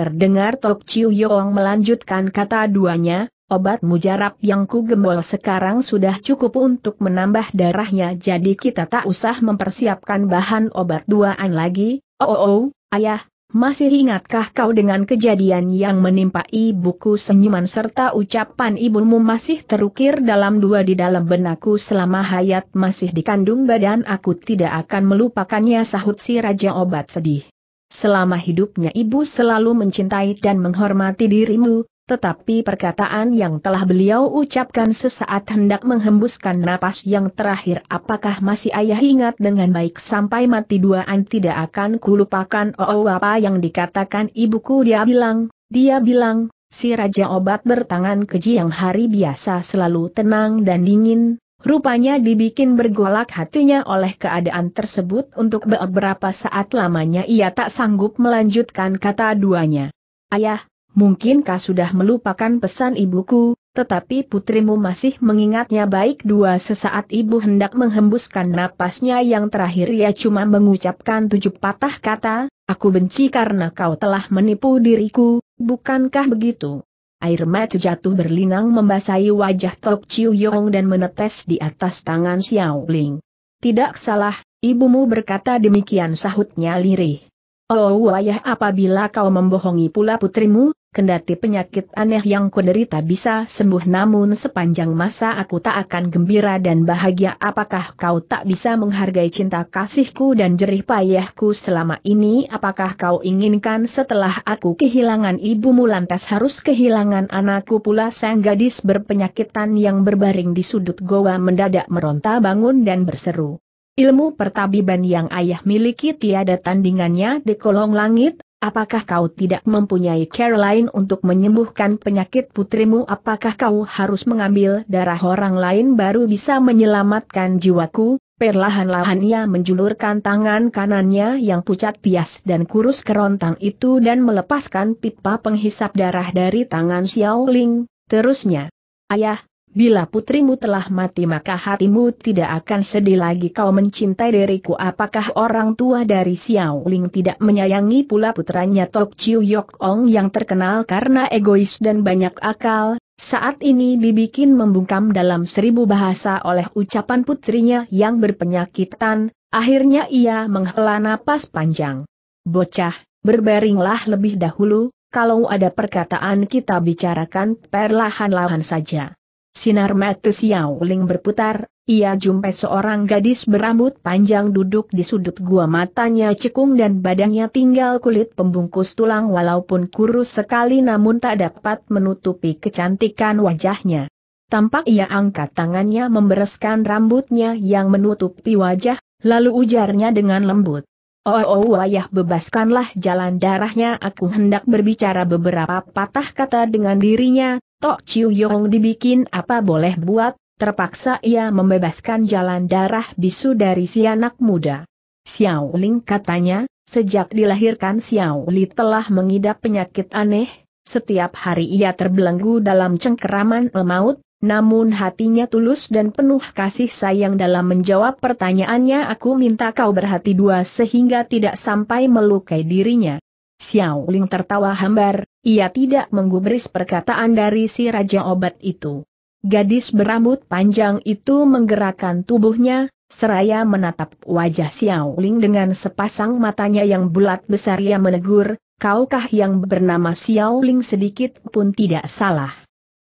Terdengar Tok Chiu Yong melanjutkan kata duanya, Obat mujarab yang ku gembol sekarang sudah cukup untuk menambah darahnya jadi kita tak usah mempersiapkan bahan obat duaan lagi. Oh, oh, oh ayah, masih ingatkah kau dengan kejadian yang menimpa ibuku senyuman serta ucapan ibumu masih terukir dalam dua di dalam benakku selama hayat masih dikandung badan aku tidak akan melupakannya sahut si Raja Obat sedih. Selama hidupnya ibu selalu mencintai dan menghormati dirimu, tetapi perkataan yang telah beliau ucapkan sesaat hendak menghembuskan napas yang terakhir apakah masih ayah ingat dengan baik sampai mati duaan tidak akan kulupakan oh, oh apa yang dikatakan ibuku dia bilang, dia bilang, si raja obat bertangan keji yang hari biasa selalu tenang dan dingin, Rupanya dibikin bergolak hatinya oleh keadaan tersebut untuk beberapa saat lamanya ia tak sanggup melanjutkan kata duanya. Ayah, mungkinkah sudah melupakan pesan ibuku, tetapi putrimu masih mengingatnya baik dua sesaat ibu hendak menghembuskan napasnya yang terakhir ia cuma mengucapkan tujuh patah kata, aku benci karena kau telah menipu diriku, bukankah begitu? Air mata jatuh berlinang membasahi wajah Tok Chiu Yong dan menetes di atas tangan Xiao Ling. Tidak salah, ibumu berkata demikian sahutnya lirih. Oh ayah, apabila kau membohongi pula putrimu, kendati penyakit aneh yang kuderita bisa sembuh namun sepanjang masa aku tak akan gembira dan bahagia apakah kau tak bisa menghargai cinta kasihku dan jerih payahku selama ini apakah kau inginkan setelah aku kehilangan ibumu lantas harus kehilangan anakku pula sang gadis berpenyakitan yang berbaring di sudut goa mendadak meronta bangun dan berseru. Ilmu pertabiban yang ayah miliki tiada tandingannya di kolong langit, Apakah kau tidak mempunyai Caroline untuk menyembuhkan penyakit putrimu? Apakah kau harus mengambil darah orang lain baru bisa menyelamatkan jiwaku? Perlahan-lahan ia menjulurkan tangan kanannya yang pucat pias dan kurus kerontang itu dan melepaskan pipa penghisap darah dari tangan Xiao Ling, terusnya. Ayah, Bila putrimu telah mati maka hatimu tidak akan sedih lagi kau mencintai diriku apakah orang tua dari Xiao Ling tidak menyayangi pula putranya Tok Chiu Yok Ong yang terkenal karena egois dan banyak akal, saat ini dibikin membungkam dalam seribu bahasa oleh ucapan putrinya yang berpenyakitan, akhirnya ia menghela napas panjang. Bocah, berbaringlah lebih dahulu, kalau ada perkataan kita bicarakan perlahan-lahan saja. Sinar mata Xiao Ling berputar, ia jumpai seorang gadis berambut panjang duduk di sudut gua matanya cekung dan badannya tinggal kulit pembungkus tulang walaupun kurus sekali namun tak dapat menutupi kecantikan wajahnya. Tampak ia angkat tangannya membereskan rambutnya yang menutupi wajah, lalu ujarnya dengan lembut. Oh, oh wayah bebaskanlah jalan darahnya aku hendak berbicara beberapa patah kata dengan dirinya, Tok Chiu Yong dibikin apa boleh buat, terpaksa ia membebaskan jalan darah bisu dari si anak muda. Xiao Ling katanya, sejak dilahirkan Xiao Li telah mengidap penyakit aneh, setiap hari ia terbelenggu dalam cengkeraman maut, namun hatinya tulus dan penuh kasih sayang dalam menjawab pertanyaannya aku minta kau berhati dua sehingga tidak sampai melukai dirinya. Xiao Ling tertawa hambar, ia tidak menggubris perkataan dari si Raja Obat itu. Gadis berambut panjang itu menggerakkan tubuhnya, seraya menatap wajah Xiao Ling dengan sepasang matanya yang bulat besar ia menegur, kaukah yang bernama Xiao Ling sedikit pun tidak salah.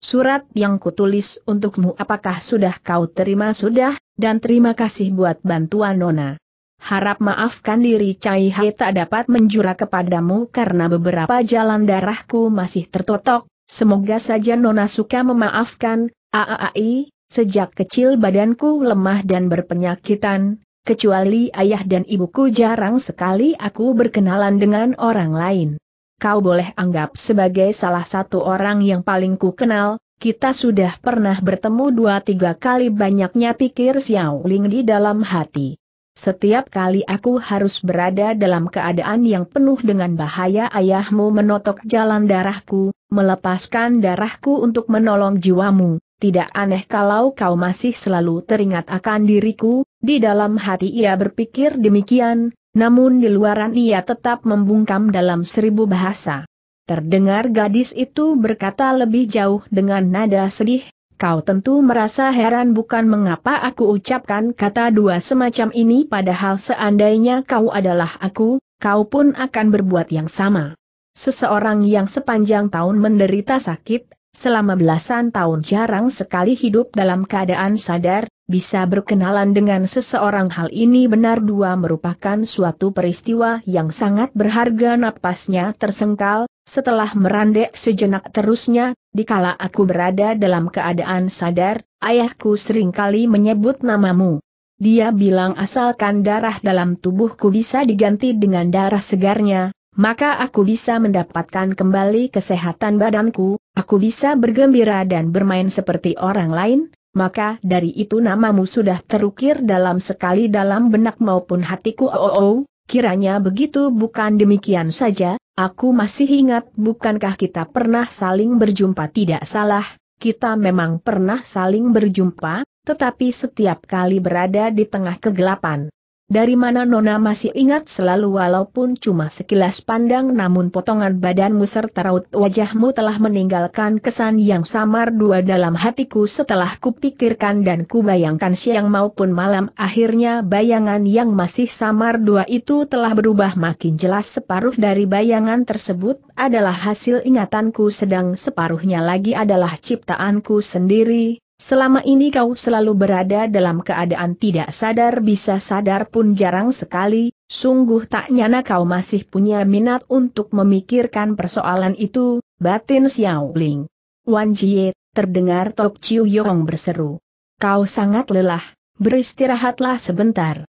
Surat yang kutulis untukmu apakah sudah kau terima sudah, dan terima kasih buat bantuan Nona. Harap maafkan diri Cai Hai tak dapat menjura kepadamu karena beberapa jalan darahku masih tertotok, semoga saja Nona suka memaafkan, aaai, sejak kecil badanku lemah dan berpenyakitan, kecuali ayah dan ibuku jarang sekali aku berkenalan dengan orang lain. Kau boleh anggap sebagai salah satu orang yang paling ku kenal, kita sudah pernah bertemu dua tiga kali banyaknya pikir Xiao Ling di dalam hati. Setiap kali aku harus berada dalam keadaan yang penuh dengan bahaya ayahmu menotok jalan darahku, melepaskan darahku untuk menolong jiwamu, tidak aneh kalau kau masih selalu teringat akan diriku, di dalam hati ia berpikir demikian, namun di luaran ia tetap membungkam dalam seribu bahasa. Terdengar gadis itu berkata lebih jauh dengan nada sedih, kau tentu merasa heran bukan mengapa aku ucapkan kata dua semacam ini padahal seandainya kau adalah aku, kau pun akan berbuat yang sama. Seseorang yang sepanjang tahun menderita sakit, selama belasan tahun jarang sekali hidup dalam keadaan sadar, bisa berkenalan dengan seseorang hal ini benar dua merupakan suatu peristiwa yang sangat berharga napasnya tersengkal, setelah merandek sejenak terusnya, dikala aku berada dalam keadaan sadar, ayahku seringkali menyebut namamu. Dia bilang asalkan darah dalam tubuhku bisa diganti dengan darah segarnya, maka aku bisa mendapatkan kembali kesehatan badanku, aku bisa bergembira dan bermain seperti orang lain, maka dari itu namamu sudah terukir dalam sekali dalam benak maupun hatiku oh, oh, oh. kiranya begitu bukan demikian saja, Aku masih ingat bukankah kita pernah saling berjumpa tidak salah, kita memang pernah saling berjumpa, tetapi setiap kali berada di tengah kegelapan. Dari mana Nona masih ingat selalu walaupun cuma sekilas pandang namun potongan badanmu serta raut wajahmu telah meninggalkan kesan yang samar dua dalam hatiku setelah kupikirkan dan kubayangkan siang maupun malam akhirnya bayangan yang masih samar dua itu telah berubah makin jelas separuh dari bayangan tersebut adalah hasil ingatanku sedang separuhnya lagi adalah ciptaanku sendiri, Selama ini kau selalu berada dalam keadaan tidak sadar bisa sadar pun jarang sekali, sungguh tak nyana kau masih punya minat untuk memikirkan persoalan itu, batin Xiao Ling. Wan Jie, terdengar Tok Chiu Yong berseru. Kau sangat lelah, beristirahatlah sebentar.